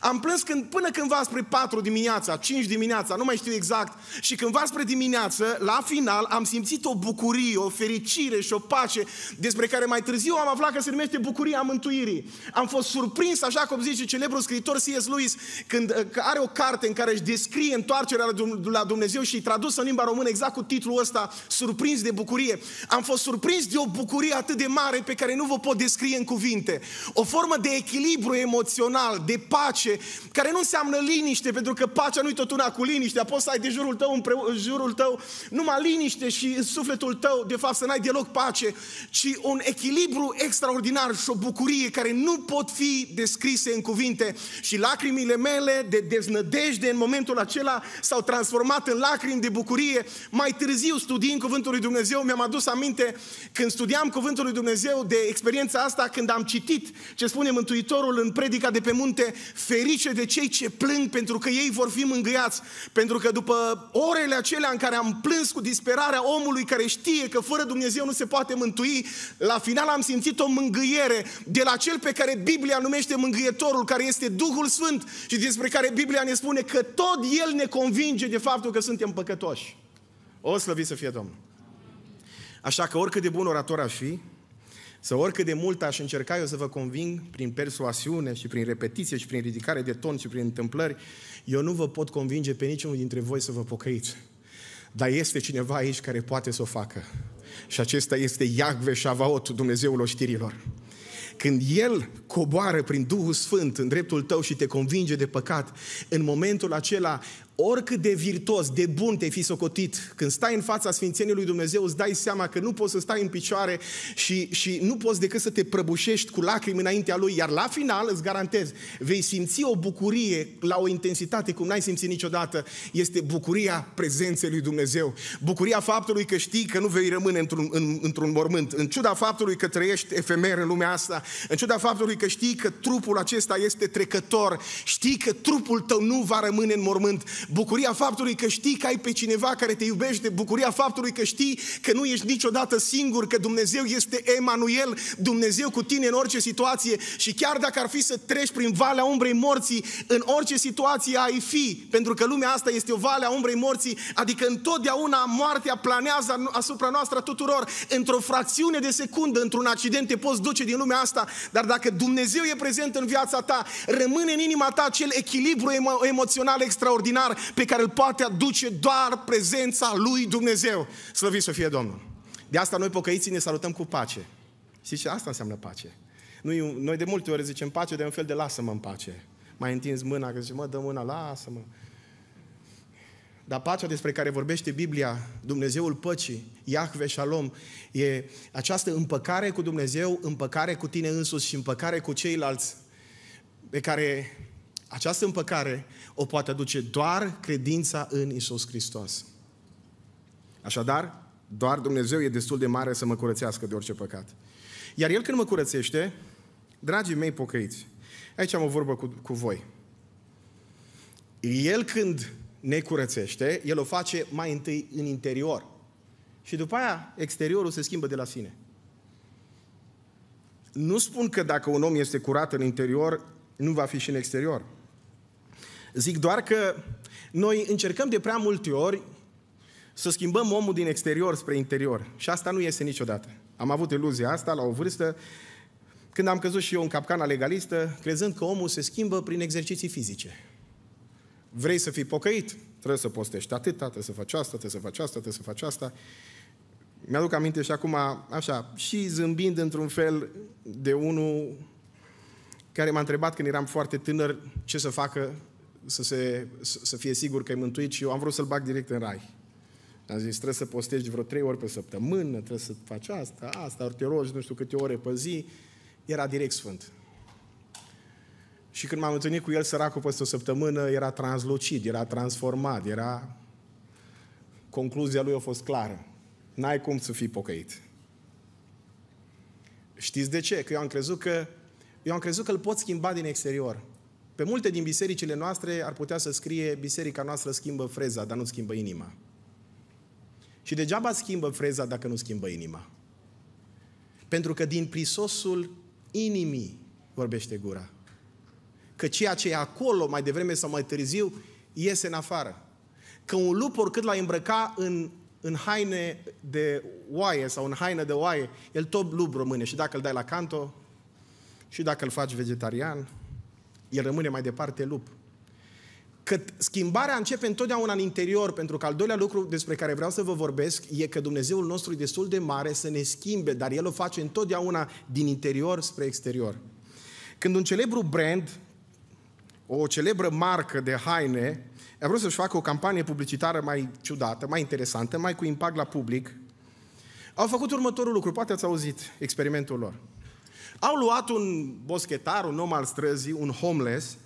Am plâns când, până cândva spre 4 dimineața, 5 dimineața, nu mai știu exact. Și cândva spre dimineață, la final, am simțit o bucurie, o fericire și o pace despre care mai târziu am aflat că se numește bucuria mântuirii. Am fost surprins, așa cum zice celebrul scriitor C.S. Lewis, când uh, are o carte în care își descrie întoarcerea la Dumnezeu și tradusă în limba română exact cu titlul ăsta, surprins de bucurie. Am fost surprins de o bucurie atât de mare pe care nu vă pot descrie în cuvinte. O formă de echilibru emoțional, de pace, pace, care nu înseamnă liniște, pentru că pacea nu-i tot una cu liniștea. Poți să ai de jurul tău, în jurul tău, numai liniște și în sufletul tău, de fapt, să n-ai deloc pace, ci un echilibru extraordinar și o bucurie care nu pot fi descrise în cuvinte. Și lacrimile mele de deznădejde în momentul acela s-au transformat în lacrimi de bucurie. Mai târziu, studiind Cuvântul lui Dumnezeu, mi-am adus aminte când studiam Cuvântul lui Dumnezeu de experiența asta, când am citit ce spune Mântuitorul în predica de pe munte, ferice de cei ce plâng, pentru că ei vor fi mângâiați. Pentru că după orele acelea în care am plâns cu disperarea omului care știe că fără Dumnezeu nu se poate mântui, la final am simțit o mângâiere de la cel pe care Biblia numește mângâietorul, care este Duhul Sfânt și despre care Biblia ne spune că tot El ne convinge de faptul că suntem păcătoși. O slăvit să fie Domnul! Așa că oricât de bun orator aș fi, să oricât de mult aș încerca eu să vă conving prin persoasiune și prin repetiție și prin ridicare de ton și prin întâmplări, eu nu vă pot convinge pe niciunul dintre voi să vă pocăiți. Dar este cineva aici care poate să o facă. Și acesta este Iagve Shavaot, Dumnezeul oștirilor. Când El coboară prin Duhul Sfânt în dreptul tău și te convinge de păcat, în momentul acela oricât de virtuos, de bun te fi socotit, când stai în fața Sfințeniei lui Dumnezeu, îți dai seama că nu poți să stai în picioare și, și nu poți decât să te prăbușești cu lacrimi înaintea lui, iar la final, îți garantez, vei simți o bucurie la o intensitate cum n-ai simțit niciodată. Este bucuria prezenței lui Dumnezeu. Bucuria faptului că știi că nu vei rămâne într-un, în, într-un mormânt, în ciuda faptului că trăiești efemer în lumea asta, în ciuda faptului că știi că trupul acesta este trecător, știi că trupul tău nu va rămâne în mormânt, bucuria faptului că știi că ai pe cineva care te iubește, bucuria faptului că știi că nu ești niciodată singur, că Dumnezeu este Emanuel, Dumnezeu cu tine în orice situație și chiar dacă ar fi să treci prin valea umbrei morții, în orice situație ai fi, pentru că lumea asta este o vale a umbrei morții, adică întotdeauna moartea planează asupra noastră tuturor, într-o fracțiune de secundă, într-un accident te poți duce din lumea asta, dar dacă Dumnezeu e prezent în viața ta, rămâne în inima ta acel echilibru emo- emoțional extraordinar pe care îl poate aduce doar prezența lui Dumnezeu. Slăviți să fie Domnul! De asta noi pocăiții ne salutăm cu pace. Știți ce? Asta înseamnă pace. Noi, noi de multe ori zicem pace, de un fel de lasă-mă în pace. Mai întins mâna, că zice, mă, dă mâna, lasă-mă. Dar pacea despre care vorbește Biblia, Dumnezeul păcii, Iahve Shalom, e această împăcare cu Dumnezeu, împăcare cu tine însuți și împăcare cu ceilalți, pe care această împăcare o poate aduce doar credința în Isus Hristos. Așadar, doar Dumnezeu e destul de mare să mă curățească de orice păcat. Iar El când mă curățește, dragii mei pocăiți, aici am o vorbă cu, cu voi. El când ne curățește, El o face mai întâi în interior. Și după aia, exteriorul se schimbă de la sine. Nu spun că dacă un om este curat în interior, nu va fi și în exterior. Zic doar că noi încercăm de prea multe ori să schimbăm omul din exterior spre interior. Și asta nu iese niciodată. Am avut iluzia asta la o vârstă, când am căzut și eu în capcana legalistă, crezând că omul se schimbă prin exerciții fizice. Vrei să fii pocăit? Trebuie să postești atâta, trebuie să faci asta, trebuie să faci asta, trebuie să faci asta. Mi-aduc aminte și acum, așa, și zâmbind într-un fel de unul care m-a întrebat când eram foarte tânăr ce să facă să, se, să fie sigur că e mântuit și eu am vrut să-l bag direct în rai. Am zis, trebuie să postești vreo trei ori pe săptămână, trebuie să faci asta, asta, ori te rogi nu știu câte ore pe zi. Era direct sfânt. Și când m-am întâlnit cu el, săracul, peste o săptămână, era translucid, era transformat, era... Concluzia lui a fost clară. N-ai cum să fii pocăit. Știți de ce? Că eu am crezut că eu am crezut că îl pot schimba din exterior. Pe multe din bisericile noastre ar putea să scrie biserica noastră schimbă freza, dar nu schimbă inima. Și degeaba schimbă freza dacă nu schimbă inima. Pentru că din prisosul inimii vorbește gura. Că ceea ce e acolo, mai devreme sau mai târziu, iese în afară. Că un lup, oricât l-a îmbrăca în, în haine de oaie sau în haină de oaie, el tot lup rămâne. Și dacă îl dai la canto, și dacă îl faci vegetarian, el rămâne mai departe lup. Că schimbarea începe întotdeauna în interior, pentru că al doilea lucru despre care vreau să vă vorbesc e că Dumnezeul nostru e destul de mare să ne schimbe, dar El o face întotdeauna din interior spre exterior. Când un celebru brand, o celebră marcă de haine, a vrut să-și facă o campanie publicitară mai ciudată, mai interesantă, mai cu impact la public, au făcut următorul lucru, poate ați auzit experimentul lor. Au luat un boschetar, un om al străzii, un homeless,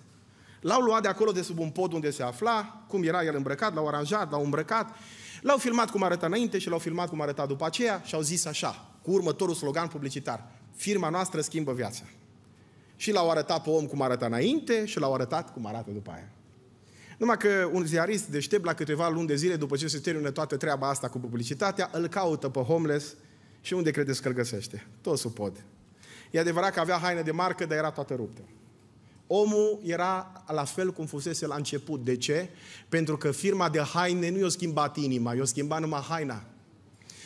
l-au luat de acolo de sub un pod unde se afla, cum era el îmbrăcat, l-au aranjat, l-au îmbrăcat, l-au filmat cum arăta înainte și l-au filmat cum arăta după aceea și au zis așa, cu următorul slogan publicitar, firma noastră schimbă viața. Și l-au arătat pe om cum arăta înainte și l-au arătat cum arată după aia. Numai că un ziarist deștept la câteva luni de zile după ce se termină toată treaba asta cu publicitatea, îl caută pe homeless și unde credeți că îl găsește? Tot sub pod. E adevărat că avea haine de marcă, dar era toată ruptă. Omul era la fel cum fusese la început. De ce? Pentru că firma de haine nu i-o schimbat inima, i-o schimba numai haina.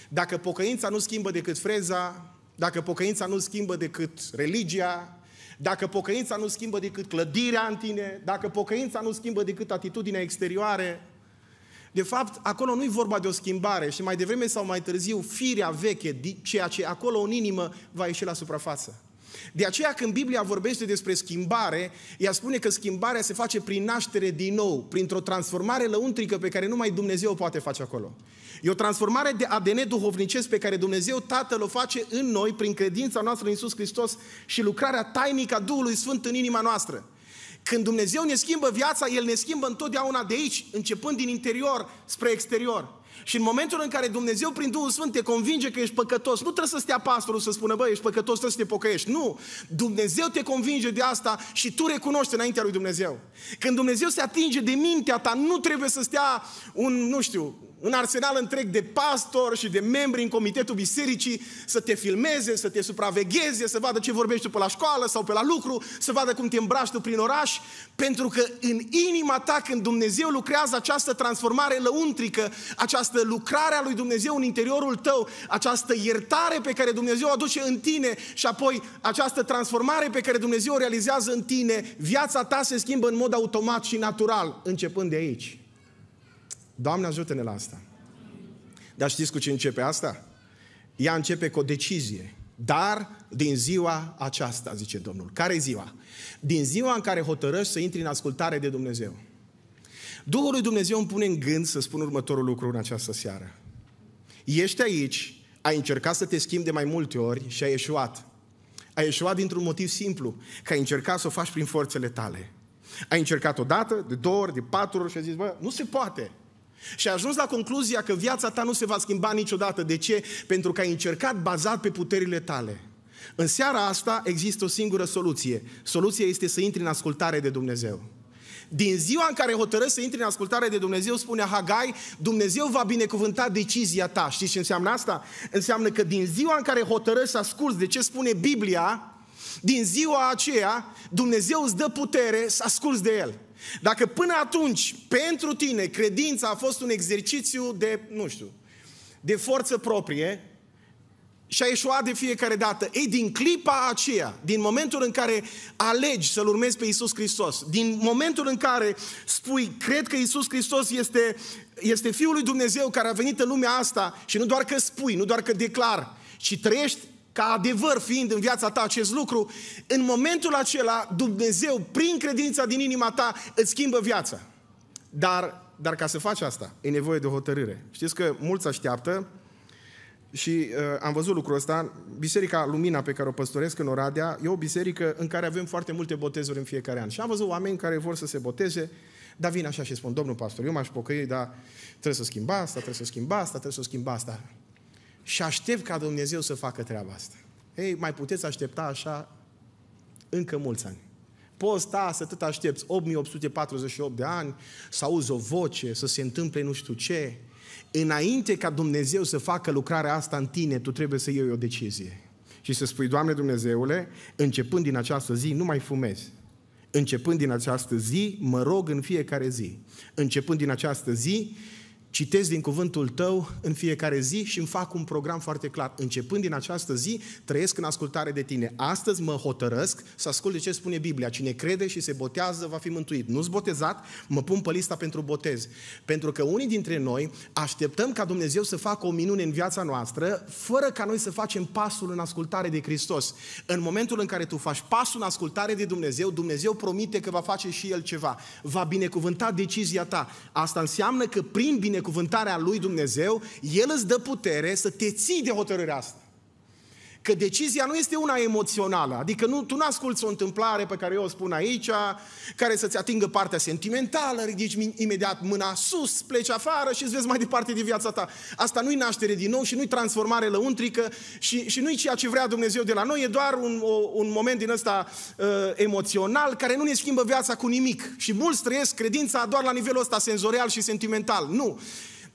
Dacă pocăința nu schimbă decât freza, dacă pocăința nu schimbă decât religia, dacă pocăința nu schimbă decât clădirea în tine, dacă pocăința nu schimbă decât atitudinea exterioară. De fapt, acolo nu-i vorba de o schimbare și mai devreme sau mai târziu firea veche, ceea ce acolo în inimă va ieși la suprafață. De aceea când Biblia vorbește despre schimbare, ea spune că schimbarea se face prin naștere din nou, printr-o transformare lăuntrică pe care numai Dumnezeu o poate face acolo. E o transformare de ADN duhovnicesc pe care Dumnezeu Tatăl o face în noi prin credința noastră în Iisus Hristos și lucrarea tainică a Duhului Sfânt în inima noastră. Când Dumnezeu ne schimbă viața, El ne schimbă întotdeauna de aici, începând din interior spre exterior. Și în momentul în care Dumnezeu prin Duhul Sfânt te convinge că ești păcătos, nu trebuie să stea pastorul să spună, băi, ești păcătos, trebuie să te pocăiești. Nu! Dumnezeu te convinge de asta și tu recunoști înaintea lui Dumnezeu. Când Dumnezeu se atinge de mintea ta, nu trebuie să stea un, nu știu, un arsenal întreg de pastori și de membri în comitetul bisericii să te filmeze, să te supravegheze, să vadă ce vorbești tu pe la școală sau pe la lucru, să vadă cum te îmbraci tu prin oraș, pentru că în inima ta, când Dumnezeu lucrează această transformare lăuntrică, această lucrare a lui Dumnezeu în interiorul tău, această iertare pe care Dumnezeu o aduce în tine și apoi această transformare pe care Dumnezeu o realizează în tine, viața ta se schimbă în mod automat și natural, începând de aici. Doamne ajută-ne la asta. Dar știți cu ce începe asta? Ea începe cu o decizie. Dar din ziua aceasta, zice Domnul. Care e ziua? Din ziua în care hotărăști să intri în ascultare de Dumnezeu. Duhul lui Dumnezeu îmi pune în gând să spun următorul lucru în această seară. Ești aici, ai încercat să te schimbi de mai multe ori și ai eșuat. Ai eșuat dintr-un motiv simplu, că ai încercat să o faci prin forțele tale. Ai încercat o dată, de două ori, de patru ori și ai zis, bă, nu se poate. Și ai ajuns la concluzia că viața ta nu se va schimba niciodată. De ce? Pentru că ai încercat bazat pe puterile tale. În seara asta există o singură soluție. Soluția este să intri în ascultare de Dumnezeu. Din ziua în care hotărăști să intri în ascultare de Dumnezeu, spune Hagai, Dumnezeu va binecuvânta decizia ta. Știți ce înseamnă asta? Înseamnă că din ziua în care hotărăști să asculți de ce spune Biblia, din ziua aceea, Dumnezeu îți dă putere să asculți de El. Dacă până atunci, pentru tine, credința a fost un exercițiu de, nu știu, de forță proprie și a ieșuat de fiecare dată, ei, din clipa aceea, din momentul în care alegi să-L urmezi pe Isus Hristos, din momentul în care spui, cred că Isus Hristos este, este Fiul lui Dumnezeu care a venit în lumea asta și nu doar că spui, nu doar că declar, ci trăiești ca adevăr fiind în viața ta acest lucru, în momentul acela Dumnezeu, prin credința din inima ta, îți schimbă viața. Dar, dar ca să faci asta, e nevoie de o hotărâre. Știți că mulți așteaptă și uh, am văzut lucrul ăsta. Biserica Lumina pe care o păstoresc în Oradea e o biserică în care avem foarte multe botezuri în fiecare an. Și am văzut oameni care vor să se boteze, dar vin așa și spun, domnul pastor, eu m-aș pocăi, dar trebuie să schimb asta, trebuie să schimb asta, trebuie să schimb asta și aștept ca Dumnezeu să facă treaba asta. Ei, mai puteți aștepta așa încă mulți ani. Poți sta să tot aștepți 8848 de ani, să auzi o voce, să se întâmple nu știu ce. Înainte ca Dumnezeu să facă lucrarea asta în tine, tu trebuie să iei o decizie. Și să spui, Doamne Dumnezeule, începând din această zi, nu mai fumezi. Începând din această zi, mă rog în fiecare zi. Începând din această zi, citesc din cuvântul tău în fiecare zi și îmi fac un program foarte clar. Începând din această zi, trăiesc în ascultare de tine. Astăzi mă hotărăsc să ascult de ce spune Biblia. Cine crede și se botează va fi mântuit. Nu-s botezat, mă pun pe lista pentru botez. Pentru că unii dintre noi așteptăm ca Dumnezeu să facă o minune în viața noastră, fără ca noi să facem pasul în ascultare de Hristos. În momentul în care tu faci pasul în ascultare de Dumnezeu, Dumnezeu promite că va face și El ceva. Va binecuvânta decizia ta. Asta înseamnă că prin bine binecuvântarea lui Dumnezeu, El îți dă putere să te ții de hotărârea asta. Că decizia nu este una emoțională, adică nu, tu nu asculți o întâmplare pe care eu o spun aici, care să-ți atingă partea sentimentală, ridici imediat mâna sus, pleci afară și îți vezi mai departe de viața ta. Asta nu-i naștere din nou și nu-i transformare lăuntrică și, și nu-i ceea ce vrea Dumnezeu de la noi, e doar un, o, un moment din ăsta uh, emoțional care nu ne schimbă viața cu nimic. Și mulți trăiesc credința doar la nivelul ăsta senzorial și sentimental. Nu!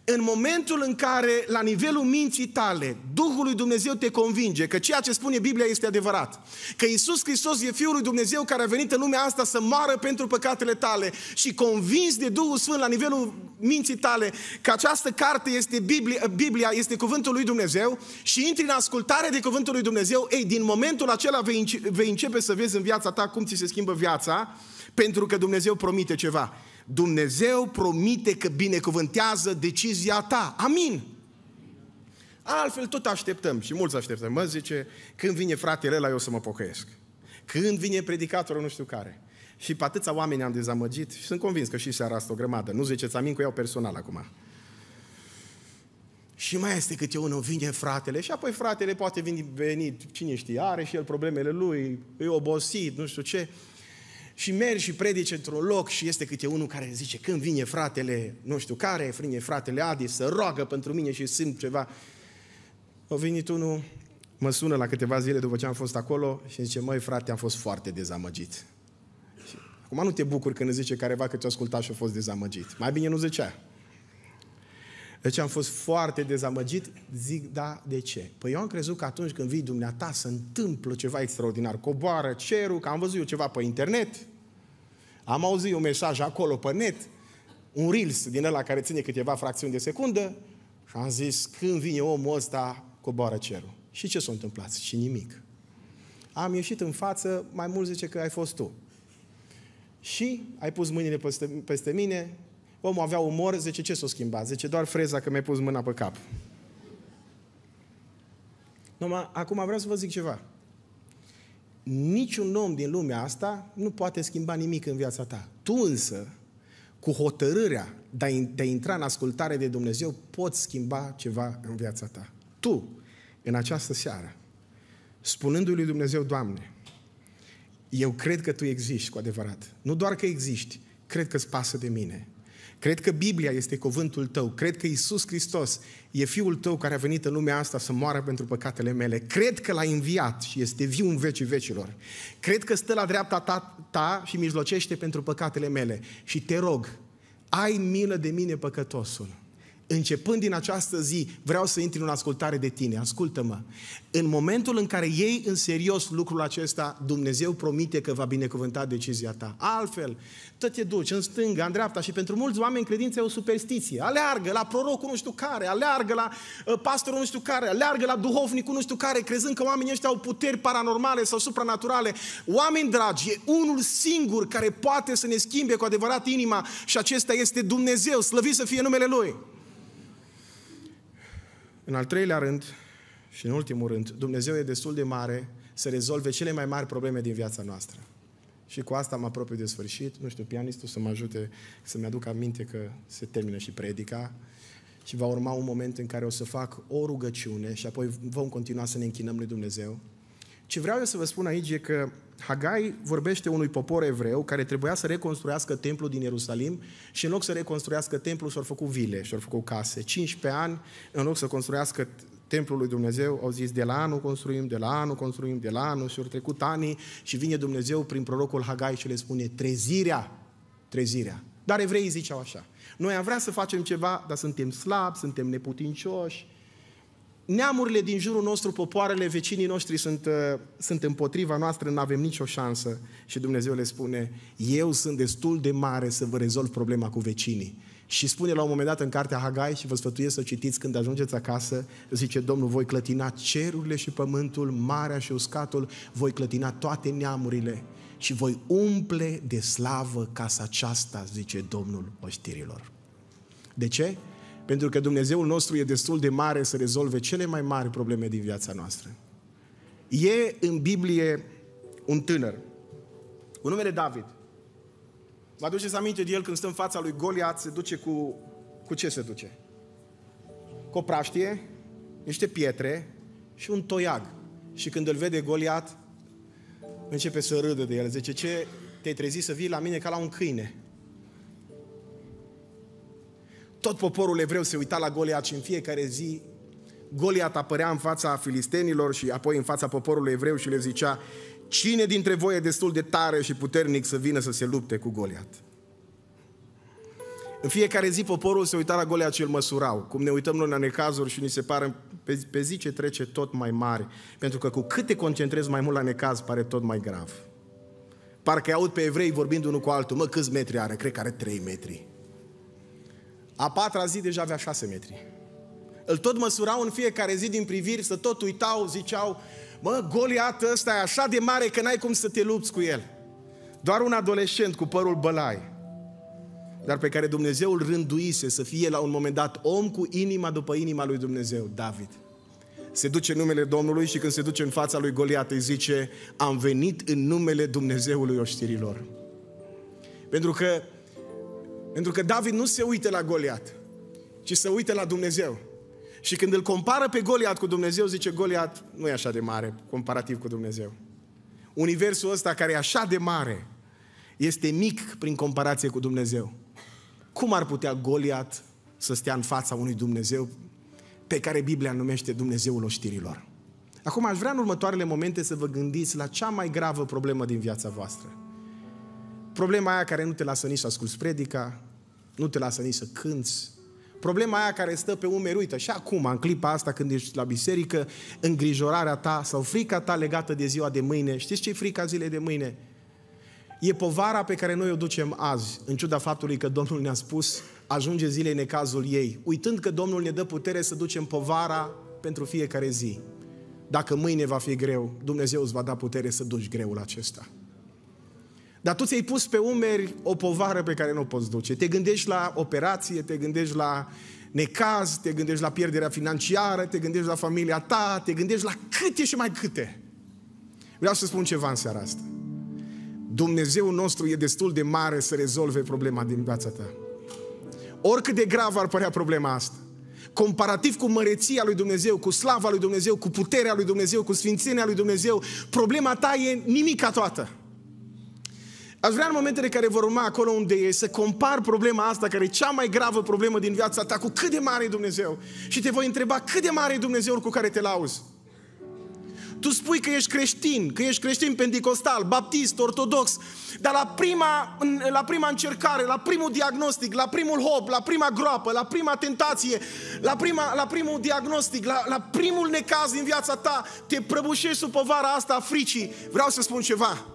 În momentul în care, la nivelul minții tale, Duhul lui Dumnezeu te convinge că ceea ce spune Biblia este adevărat, că Isus Hristos e Fiul lui Dumnezeu care a venit în lumea asta să moară pentru păcatele tale și convins de Duhul Sfânt la nivelul minții tale că această carte este Biblia, Biblia este cuvântul lui Dumnezeu și intri în ascultare de cuvântul lui Dumnezeu, ei, din momentul acela vei începe să vezi în viața ta cum ți se schimbă viața, pentru că Dumnezeu promite ceva. Dumnezeu promite că binecuvântează decizia ta. Amin. Altfel tot așteptăm și mulți așteptăm. Mă zice, când vine fratele ăla, eu să mă pocăiesc. Când vine predicatorul nu știu care. Și pe atâția oameni am dezamăgit și sunt convins că și seara asta o grămadă. Nu ziceți amin că eu personal acum. Și mai este câte unul vine fratele și apoi fratele poate veni, veni, cine știe, are și el problemele lui, e obosit, nu știu ce și mergi și predici într-un loc și este câte unul care zice, când vine fratele nu știu care, vine fratele Adi, să roagă pentru mine și simt ceva. A venit unul, mă sună la câteva zile după ce am fost acolo și zice, măi frate, am fost foarte dezamăgit. Acum nu te bucuri când îți zice careva că te-a ascultat și a fost dezamăgit. Mai bine nu zicea. Deci am fost foarte dezamăgit, zic, da, de ce? Păi eu am crezut că atunci când vii dumneata se întâmplă ceva extraordinar, coboară cerul, că am văzut eu ceva pe internet, am auzit un mesaj acolo pe net, un reels din ăla care ține câteva fracțiuni de secundă și am zis, când vine omul ăsta, coboară cerul. Și ce s-a întâmplat? Și nimic. Am ieșit în față, mai mult zice că ai fost tu. Și ai pus mâinile peste, peste mine Omul avea umor, zice, ce s-o schimba? Zice, doar freza că mi-ai pus mâna pe cap. Numai, acum vreau să vă zic ceva. Niciun om din lumea asta nu poate schimba nimic în viața ta. Tu însă, cu hotărârea de a intra în ascultare de Dumnezeu, poți schimba ceva în viața ta. Tu, în această seară, spunându-i lui Dumnezeu, Doamne, eu cred că Tu existi cu adevărat. Nu doar că existi, cred că-ți pasă de mine. Cred că Biblia este cuvântul tău. Cred că Isus Hristos e Fiul tău care a venit în lumea asta să moară pentru păcatele mele. Cred că l a înviat și este viu în vecii vecilor. Cred că stă la dreapta ta, ta și mijlocește pentru păcatele mele. Și te rog, ai milă de mine păcătosul. Începând din această zi, vreau să intri în ascultare de tine. Ascultă-mă. În momentul în care iei în serios lucrul acesta, Dumnezeu promite că va binecuvânta decizia ta. Altfel, tot te duci în stânga, în dreapta și pentru mulți oameni credința e o superstiție. Aleargă la prorocul nu știu care, aleargă la uh, pastorul nu știu care, aleargă la duhovnicul nu știu care, crezând că oamenii ăștia au puteri paranormale sau supranaturale. Oameni dragi, e unul singur care poate să ne schimbe cu adevărat inima și acesta este Dumnezeu, slăvit să fie numele Lui. În al treilea rând, și în ultimul rând, Dumnezeu e destul de mare să rezolve cele mai mari probleme din viața noastră. Și cu asta mă apropiat de sfârșit. Nu știu, pianistul să mă ajute să-mi aduc aminte că se termină și predica. Și va urma un moment în care o să fac o rugăciune și apoi vom continua să ne închinăm lui Dumnezeu. Ce vreau eu să vă spun aici e că Hagai vorbește unui popor evreu care trebuia să reconstruiască templul din Ierusalim și în loc să reconstruiască templul și-au făcut vile, și-au făcut case. 15 ani, în loc să construiască templul lui Dumnezeu, au zis de la anul construim, de la anul construim, de la anul și au trecut ani și vine Dumnezeu prin prorocul Hagai și le spune trezirea, trezirea. Dar evreii ziceau așa, noi am vrea să facem ceva, dar suntem slabi, suntem neputincioși, neamurile din jurul nostru, popoarele, vecinii noștri sunt, uh, sunt împotriva noastră, nu avem nicio șansă. Și Dumnezeu le spune, eu sunt destul de mare să vă rezolv problema cu vecinii. Și spune la un moment dat în cartea Hagai și vă sfătuiesc să o citiți când ajungeți acasă, zice Domnul, voi clătina cerurile și pământul, marea și uscatul, voi clătina toate neamurile și voi umple de slavă casa aceasta, zice Domnul oștirilor. De ce? Pentru că Dumnezeul nostru e destul de mare să rezolve cele mai mari probleme din viața noastră. E în Biblie un tânăr, cu numele David. Vă aduceți aminte de el când stă în fața lui Goliat, se duce cu... cu ce se duce? Cu o praștie, niște pietre și un toiag. Și când îl vede Goliat, începe să râdă de el. Zice, ce te-ai trezit să vii la mine ca la un câine? tot poporul evreu se uita la Goliat și în fiecare zi Goliat apărea în fața filistenilor și apoi în fața poporului evreu și le zicea Cine dintre voi e destul de tare și puternic să vină să se lupte cu Goliat? În fiecare zi poporul se uita la Goliat și îl măsurau, cum ne uităm noi la necazuri și ni se pare pe, pe zi ce trece tot mai mare, pentru că cu cât te concentrezi mai mult la necaz, pare tot mai grav. Parcă aud pe evrei vorbind unul cu altul, mă, câți metri are? Cred că are 3 metri. A patra zi deja avea șase metri. Îl tot măsurau în fiecare zi din priviri, să tot uitau, ziceau, mă, Goliat ăsta e așa de mare că n-ai cum să te lupți cu el. Doar un adolescent cu părul bălai, dar pe care Dumnezeu îl rânduise să fie la un moment dat om cu inima după inima lui Dumnezeu, David. Se duce în numele Domnului și când se duce în fața lui Goliat îi zice, am venit în numele Dumnezeului oștirilor. Pentru că pentru că David nu se uită la Goliat, ci se uită la Dumnezeu. Și când îl compară pe Goliat cu Dumnezeu, zice Goliat nu e așa de mare comparativ cu Dumnezeu. Universul ăsta care e așa de mare este mic prin comparație cu Dumnezeu. Cum ar putea Goliat să stea în fața unui Dumnezeu pe care Biblia numește Dumnezeul oștirilor? Acum aș vrea în următoarele momente să vă gândiți la cea mai gravă problemă din viața voastră. Problema aia care nu te lasă nici să asculți predica, nu te lasă nici să cânți. Problema aia care stă pe umeri, uite, și acum, în clipa asta când ești la biserică, îngrijorarea ta sau frica ta legată de ziua de mâine, știți ce e frica zilei de mâine? E povara pe care noi o ducem azi, în ciuda faptului că Domnul ne-a spus, ajunge zilei necazul ei, uitând că Domnul ne dă putere să ducem povara pentru fiecare zi. Dacă mâine va fi greu, Dumnezeu îți va da putere să duci greul acesta. Dar tu ți-ai pus pe umeri o povară pe care nu o poți duce. Te gândești la operație, te gândești la necaz, te gândești la pierderea financiară, te gândești la familia ta, te gândești la câte și mai câte. Vreau să spun ceva în seara asta. Dumnezeu nostru e destul de mare să rezolve problema din viața ta. Oricât de grav ar părea problema asta, comparativ cu măreția lui Dumnezeu, cu slava lui Dumnezeu, cu puterea lui Dumnezeu, cu sfințenia lui Dumnezeu, problema ta e nimica toată. Aș vrea în momentele care vor urma acolo unde e să compar problema asta, care e cea mai gravă problemă din viața ta, cu cât de mare e Dumnezeu. Și te voi întreba cât de mare e Dumnezeul cu care te lauzi. Tu spui că ești creștin, că ești creștin pentecostal, baptist, ortodox, dar la prima, la prima încercare, la primul diagnostic, la primul hop, la prima groapă, la prima tentație, la, prima, la primul diagnostic, la, la primul necaz din viața ta, te prăbușești sub povara asta a fricii. Vreau să spun ceva.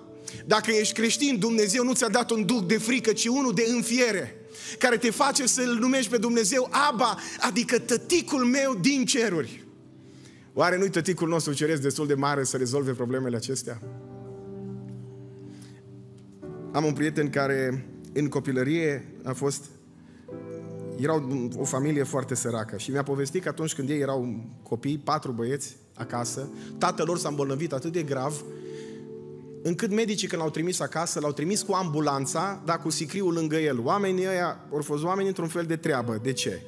Dacă ești creștin, Dumnezeu nu ți-a dat un duc de frică, ci unul de înfiere, care te face să-L numești pe Dumnezeu Aba, adică tăticul meu din ceruri. Oare nu-i tăticul nostru ceresc destul de mare să rezolve problemele acestea? Am un prieten care în copilărie a fost erau o familie foarte săracă și mi-a povestit că atunci când ei erau copii, patru băieți acasă, tatăl lor s-a îmbolnăvit atât de grav încât medicii când l-au trimis acasă, l-au trimis cu ambulanța, dar cu sicriul lângă el. Oamenii ăia au fost oameni într-un fel de treabă. De ce?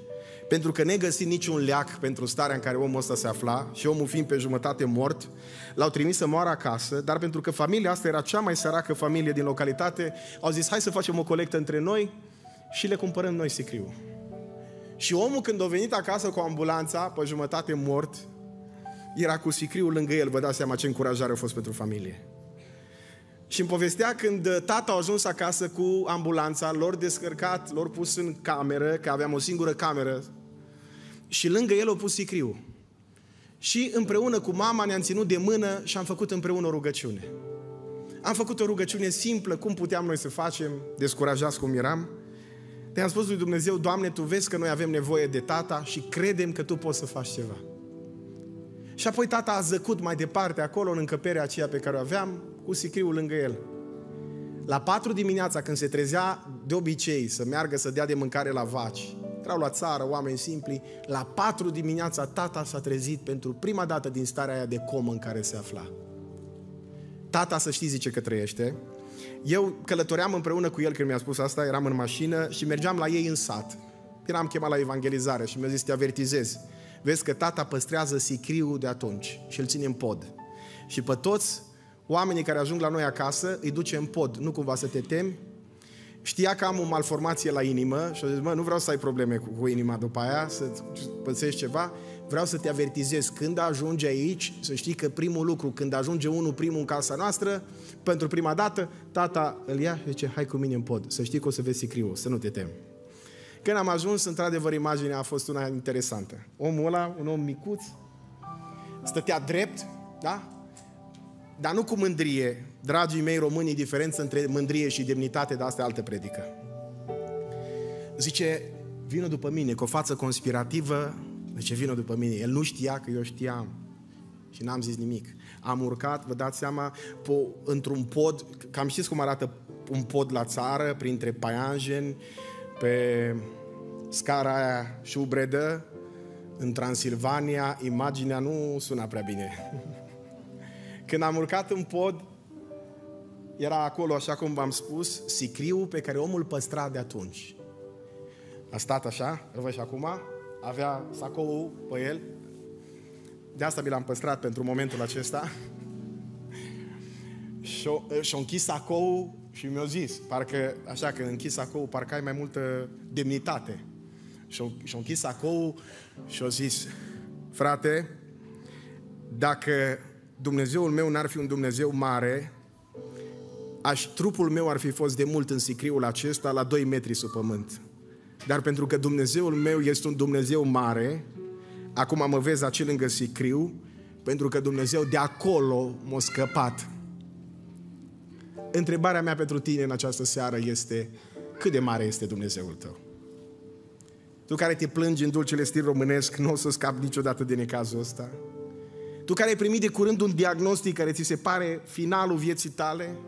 Pentru că negăsind niciun leac pentru starea în care omul ăsta se afla și omul fiind pe jumătate mort, l-au trimis să moară acasă, dar pentru că familia asta era cea mai săracă familie din localitate, au zis hai să facem o colectă între noi și le cumpărăm noi sicriul. Și omul când a venit acasă cu ambulanța, pe jumătate mort, era cu sicriul lângă el. Vă dați seama ce încurajare a fost pentru familie. Și îmi povestea când uh, tata a ajuns acasă cu ambulanța, lor descărcat, lor pus în cameră, că aveam o singură cameră, și lângă el o pus sicriu. Și împreună cu mama ne-am ținut de mână și am făcut împreună o rugăciune. Am făcut o rugăciune simplă, cum puteam noi să facem, descurajați cum eram. Te-am spus lui Dumnezeu, Doamne, Tu vezi că noi avem nevoie de tata și credem că Tu poți să faci ceva. Și apoi tata a zăcut mai departe acolo în încăperea aceea pe care o aveam, cu sicriul lângă el. La patru dimineața, când se trezea de obicei să meargă să dea de mâncare la vaci, erau la țară oameni simpli, la patru dimineața tata s-a trezit pentru prima dată din starea aia de comă în care se afla. Tata, să știi, zice că trăiește. Eu călătoream împreună cu el când mi-a spus asta, eram în mașină și mergeam la ei în sat. Eram chemat la evangelizare și mi-a zis, te avertizez. Vezi că tata păstrează sicriul de atunci și îl ține în pod. Și pe toți oamenii care ajung la noi acasă, îi duce în pod, nu cumva să te temi, știa că am o malformație la inimă și a zis, mă, nu vreau să ai probleme cu, cu inima după aia, să pățești ceva, vreau să te avertizez, când ajungi aici, să știi că primul lucru, când ajunge unul primul în casa noastră, pentru prima dată, tata îl ia și zice, hai cu mine în pod, să știi că o să vezi sicriul, să nu te temi. Când am ajuns, într-adevăr, imaginea a fost una interesantă. Omul ăla, un om micuț, stătea drept, da? Dar nu cu mândrie. Dragii mei români, diferență între mândrie și demnitate, dar asta e altă predică. Zice, vină după mine, cu o față conspirativă, zice, vină după mine. El nu știa că eu știam și n-am zis nimic. Am urcat, vă dați seama, po- într-un pod, cam știți cum arată un pod la țară, printre paianjeni, pe scara aia șubredă, în Transilvania, imaginea nu suna prea bine. Când am urcat în pod, era acolo, așa cum v-am spus, sicriul pe care omul păstra de atunci. A stat așa, îl văd și acum, avea sacoul pe el. De asta mi l-am păstrat pentru momentul acesta. și a și închis sacoul și mi-a zis, parcă, așa, că închis sacoul, parcă ai mai multă demnitate. și a și închis sacoul și a zis, frate, dacă Dumnezeul meu n-ar fi un Dumnezeu mare, aș, trupul meu ar fi fost de mult în sicriul acesta la 2 metri sub pământ. Dar pentru că Dumnezeul meu este un Dumnezeu mare, acum mă vezi acel lângă sicriu, pentru că Dumnezeu de acolo m-a scăpat. Întrebarea mea pentru tine în această seară este, cât de mare este Dumnezeul tău? Tu care te plângi în dulcele stil românesc, nu o să scapi niciodată din cazul ăsta. Tu care ai primit de curând un diagnostic care ți se pare finalul vieții tale,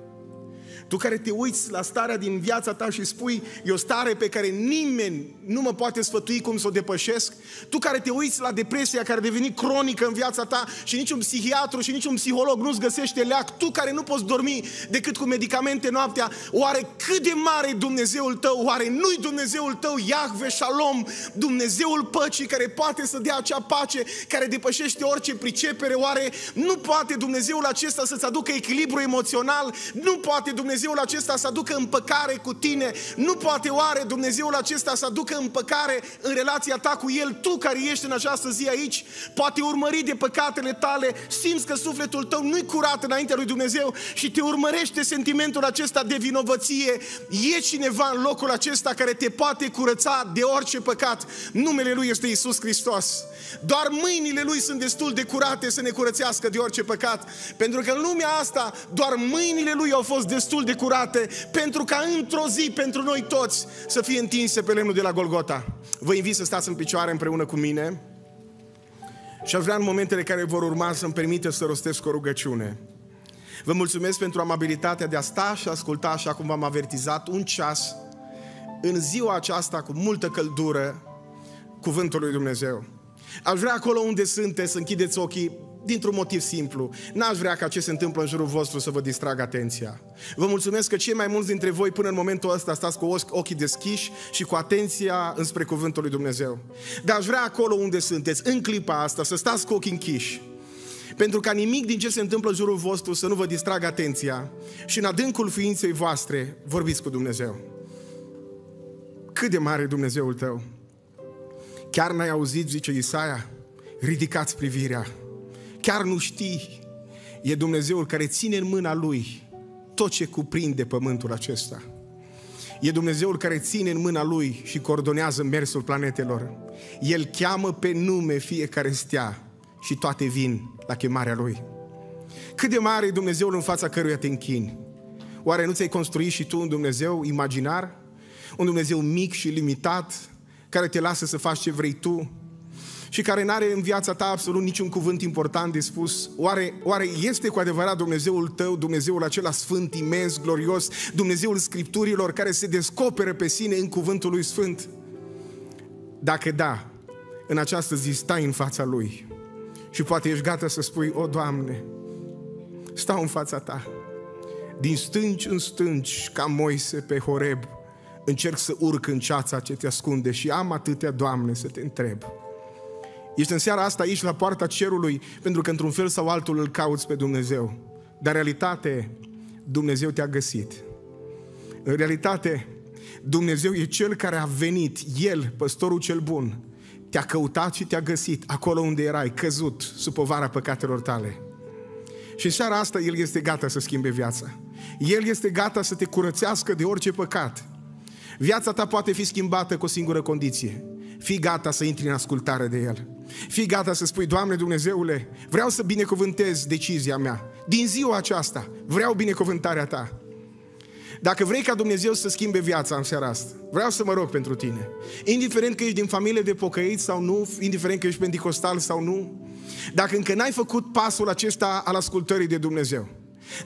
tu care te uiți la starea din viața ta și spui, e o stare pe care nimeni nu mă poate sfătui cum să o depășesc. Tu care te uiți la depresia care a devenit cronică în viața ta și niciun psihiatru și niciun psiholog nu-ți găsește leac. Tu care nu poți dormi decât cu medicamente noaptea. Oare cât de mare e Dumnezeul tău? Oare nu-i Dumnezeul tău Iahve Shalom? Dumnezeul păcii care poate să dea acea pace, care depășește orice pricepere? Oare nu poate Dumnezeul acesta să-ți aducă echilibru emoțional? Nu poate Dumnezeul acesta să aducă împăcare cu tine? Nu poate oare Dumnezeul acesta să aducă împăcare în relația ta cu El, tu care ești în această zi aici? Poate urmări de păcatele tale, simți că sufletul tău nu-i curat înaintea lui Dumnezeu și te urmărește sentimentul acesta de vinovăție. E cineva în locul acesta care te poate curăța de orice păcat. Numele Lui este Isus Hristos. Doar mâinile Lui sunt destul de curate să ne curățească de orice păcat. Pentru că în lumea asta doar mâinile Lui au fost destul destul de curate pentru ca într-o zi pentru noi toți să fie întinse pe lemnul de la Golgota. Vă invit să stați în picioare împreună cu mine și aș vrea în momentele care vor urma să-mi permite să rostesc o rugăciune. Vă mulțumesc pentru amabilitatea de a sta și asculta, așa cum v-am avertizat, un ceas în ziua aceasta cu multă căldură cuvântul lui Dumnezeu. Aș vrea acolo unde sunteți să închideți ochii Dintr-un motiv simplu. N-aș vrea ca ce se întâmplă în jurul vostru să vă distragă atenția. Vă mulțumesc că cei mai mulți dintre voi până în momentul ăsta stați cu ochii deschiși și cu atenția înspre Cuvântul lui Dumnezeu. Dar aș vrea acolo unde sunteți, în clipa asta, să stați cu ochii închiși. Pentru ca nimic din ce se întâmplă în jurul vostru să nu vă distragă atenția și în adâncul ființei voastre vorbiți cu Dumnezeu. Cât de mare Dumnezeul tău! Chiar n-ai auzit, zice Isaia, ridicați privirea chiar nu știi, e Dumnezeul care ține în mâna Lui tot ce cuprinde pământul acesta. E Dumnezeul care ține în mâna Lui și coordonează mersul planetelor. El cheamă pe nume fiecare stea și toate vin la chemarea Lui. Cât de mare e Dumnezeul în fața căruia te închini? Oare nu ți-ai construit și tu un Dumnezeu imaginar? Un Dumnezeu mic și limitat, care te lasă să faci ce vrei tu, și care nu are în viața ta absolut niciun cuvânt important de spus? Oare, oare este cu adevărat Dumnezeul tău, Dumnezeul acela sfânt, imens, glorios, Dumnezeul Scripturilor care se descoperă pe sine în cuvântul lui Sfânt? Dacă da, în această zi stai în fața Lui și poate ești gata să spui, o, Doamne, stau în fața Ta. Din stânci în stânci, ca Moise pe Horeb, încerc să urc în ceața ce te ascunde și am atâtea, Doamne, să te întreb. Ești în seara asta aici la poarta cerului pentru că într-un fel sau altul îl cauți pe Dumnezeu. Dar realitate, Dumnezeu te-a găsit. În realitate, Dumnezeu e Cel care a venit, El, păstorul cel bun, te-a căutat și te-a găsit acolo unde erai, căzut sub povara păcatelor tale. Și în seara asta El este gata să schimbe viața. El este gata să te curățească de orice păcat. Viața ta poate fi schimbată cu o singură condiție. Fii gata să intri în ascultare de El. Fii gata să spui, Doamne Dumnezeule, vreau să binecuvântez decizia mea. Din ziua aceasta vreau binecuvântarea Ta. Dacă vrei ca Dumnezeu să schimbe viața în seara asta, vreau să mă rog pentru tine. Indiferent că ești din familie de pocăiți sau nu, indiferent că ești pentecostal sau nu, dacă încă n-ai făcut pasul acesta al ascultării de Dumnezeu,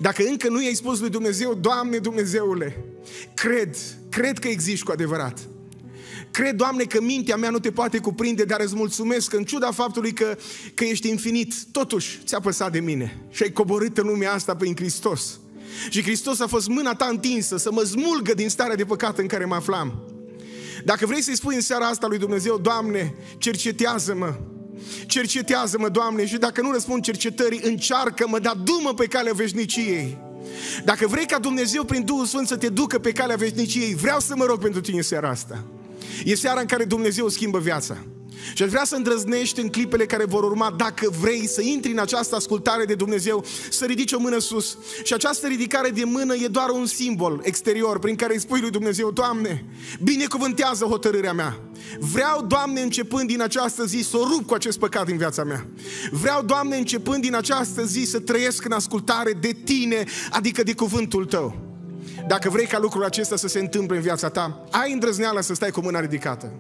dacă încă nu i-ai spus lui Dumnezeu, Doamne Dumnezeule, cred, cred că existi cu adevărat. Cred, Doamne, că mintea mea nu te poate cuprinde, dar îți mulțumesc în ciuda faptului că, că ești infinit, totuși ți-a păsat de mine și ai coborât în lumea asta prin Hristos. Și Hristos a fost mâna ta întinsă să mă smulgă din starea de păcat în care mă aflam. Dacă vrei să-i spui în seara asta lui Dumnezeu, Doamne, cercetează-mă, cercetează-mă, Doamne, și dacă nu răspund cercetării, încearcă-mă, dar dumă pe calea veșniciei. Dacă vrei ca Dumnezeu prin Duhul Sfânt să te ducă pe calea veșniciei, vreau să mă rog pentru tine seara asta. E seara în care Dumnezeu schimbă viața. Și aș vrea să îndrăznești în clipele care vor urma, dacă vrei să intri în această ascultare de Dumnezeu, să ridici o mână sus. Și această ridicare de mână e doar un simbol exterior prin care îi spui lui Dumnezeu, Doamne, binecuvântează hotărârea mea. Vreau, Doamne, începând din această zi, să o rup cu acest păcat din viața mea. Vreau, Doamne, începând din această zi, să trăiesc în ascultare de Tine, adică de cuvântul Tău. Dacă vrei ca lucrul acesta să se întâmple în viața ta, ai îndrăzneala să stai cu mâna ridicată.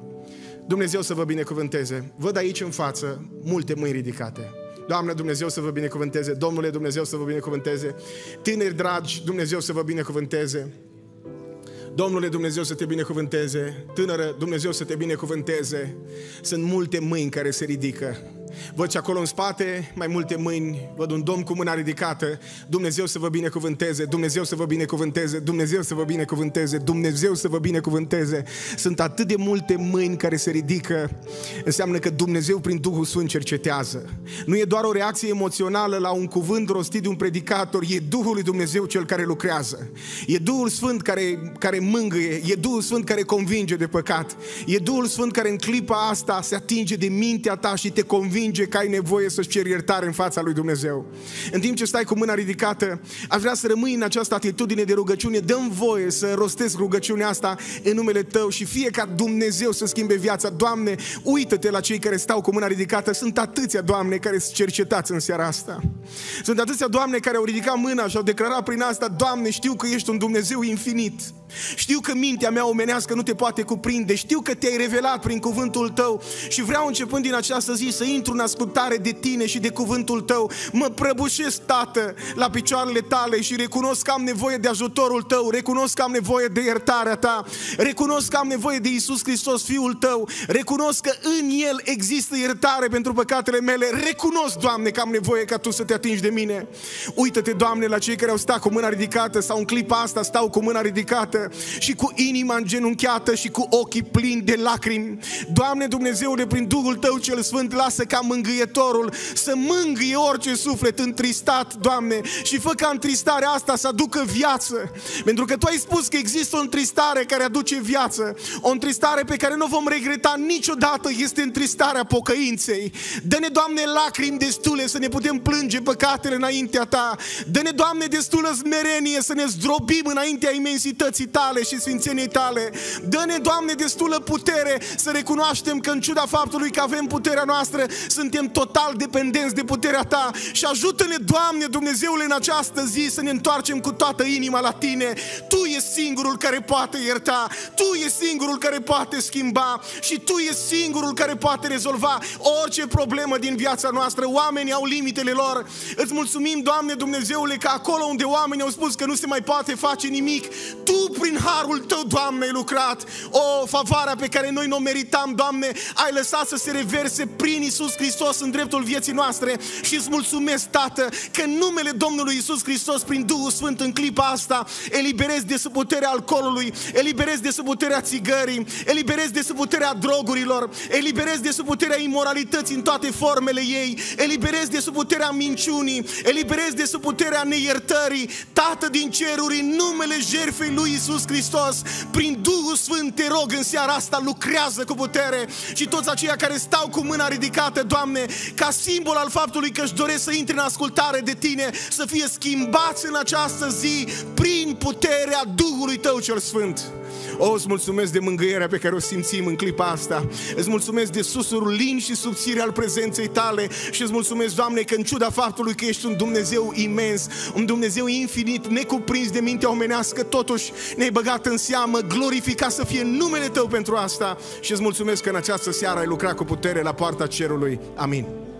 Dumnezeu să vă binecuvânteze. Văd aici în față multe mâini ridicate. Doamne Dumnezeu să vă binecuvânteze, Domnule Dumnezeu să vă binecuvânteze, tineri dragi, Dumnezeu să vă binecuvânteze. Domnule Dumnezeu să te binecuvânteze, tânără, Dumnezeu să te binecuvânteze. Sunt multe mâini care se ridică. Văd și acolo în spate mai multe mâini, văd un domn cu mâna ridicată. Dumnezeu să vă binecuvânteze, Dumnezeu să vă binecuvânteze, Dumnezeu să vă binecuvânteze, Dumnezeu să vă binecuvânteze. Sunt atât de multe mâini care se ridică, înseamnă că Dumnezeu prin Duhul Sfânt cercetează. Nu e doar o reacție emoțională la un cuvânt rostit de un predicator, e Duhul lui Dumnezeu cel care lucrează. E Duhul Sfânt care, care mângâie, e Duhul Sfânt care convinge de păcat, e Duhul Sfânt care în clipa asta se atinge de mintea ta și te convinge convinge că ai nevoie să-ți ceri iertare în fața lui Dumnezeu. În timp ce stai cu mâna ridicată, aș vrea să rămâi în această atitudine de rugăciune. Dăm voie să rostesc rugăciunea asta în numele Tău și fie ca Dumnezeu să schimbe viața. Doamne, uită-te la cei care stau cu mâna ridicată. Sunt atâția, Doamne, care sunt cercetați în seara asta. Sunt atâția, Doamne, care au ridicat mâna și au declarat prin asta, Doamne, știu că ești un Dumnezeu infinit. Știu că mintea mea omenească nu te poate cuprinde. Știu că te-ai revelat prin cuvântul Tău și vreau începând din această zi să intru în ascultare de tine și de cuvântul tău. Mă prăbușesc, Tată, la picioarele tale și recunosc că am nevoie de ajutorul tău, recunosc că am nevoie de iertarea ta, recunosc că am nevoie de Isus Hristos, Fiul tău, recunosc că în El există iertare pentru păcatele mele, recunosc, Doamne, că am nevoie ca Tu să te atingi de mine. Uită-te, Doamne, la cei care au stat cu mâna ridicată sau în clipa asta stau cu mâna ridicată și cu inima îngenunchiată și cu ochii plini de lacrimi. Doamne Dumnezeule, prin Duhul Tău cel Sfânt, lasă ca ca mângâietorul să mângâie orice suflet întristat, Doamne, și fă ca întristarea asta să aducă viață. Pentru că Tu ai spus că există o întristare care aduce viață, o întristare pe care nu vom regreta niciodată, este întristarea pocăinței. Dă-ne, Doamne, lacrimi destule să ne putem plânge păcatele înaintea Ta. Dă-ne, Doamne, destulă smerenie să ne zdrobim înaintea imensității Tale și sfințeniei Tale. Dă-ne, Doamne, destulă putere să recunoaștem că în ciuda faptului că avem puterea noastră, suntem total dependenți de puterea Ta și ajută-ne, Doamne Dumnezeule, în această zi să ne întoarcem cu toată inima la Tine. Tu ești singurul care poate ierta, Tu ești singurul care poate schimba și Tu ești singurul care poate rezolva orice problemă din viața noastră. Oamenii au limitele lor. Îți mulțumim, Doamne Dumnezeule, că acolo unde oamenii au spus că nu se mai poate face nimic, Tu, prin harul Tău, Doamne, ai lucrat. O, favoarea pe care noi nu o meritam, Doamne, ai lăsat să se reverse prin Isus Hristos în dreptul vieții noastre și îți mulțumesc, Tată, că în numele Domnului Isus Hristos, prin Duhul Sfânt în clipa asta, eliberez de sub puterea alcoolului, eliberez de sub puterea țigării, eliberez de sub puterea drogurilor, eliberez de sub puterea imoralității în toate formele ei, eliberez de sub puterea minciunii, eliberez de sub puterea neiertării, Tată din ceruri, în numele jertfei lui Isus Hristos, prin Duhul Sfânt te rog în seara asta, lucrează cu putere și toți aceia care stau cu mâna ridicată, Doamne, ca simbol al faptului că își doresc să intre în ascultare de Tine, să fie schimbați în această zi prin puterea Duhului Tău cel Sfânt. O, oh, îți mulțumesc de mângâierea pe care o simțim în clipa asta. Îți mulțumesc de susurul lin și subțire al prezenței tale și îți mulțumesc, Doamne, că în ciuda faptului că ești un Dumnezeu imens, un Dumnezeu infinit, necuprins de mintea omenească, totuși ne-ai băgat în seamă, glorificat să fie numele Tău pentru asta și îți mulțumesc că în această seară ai lucrat cu putere la poarta cerului. Amin.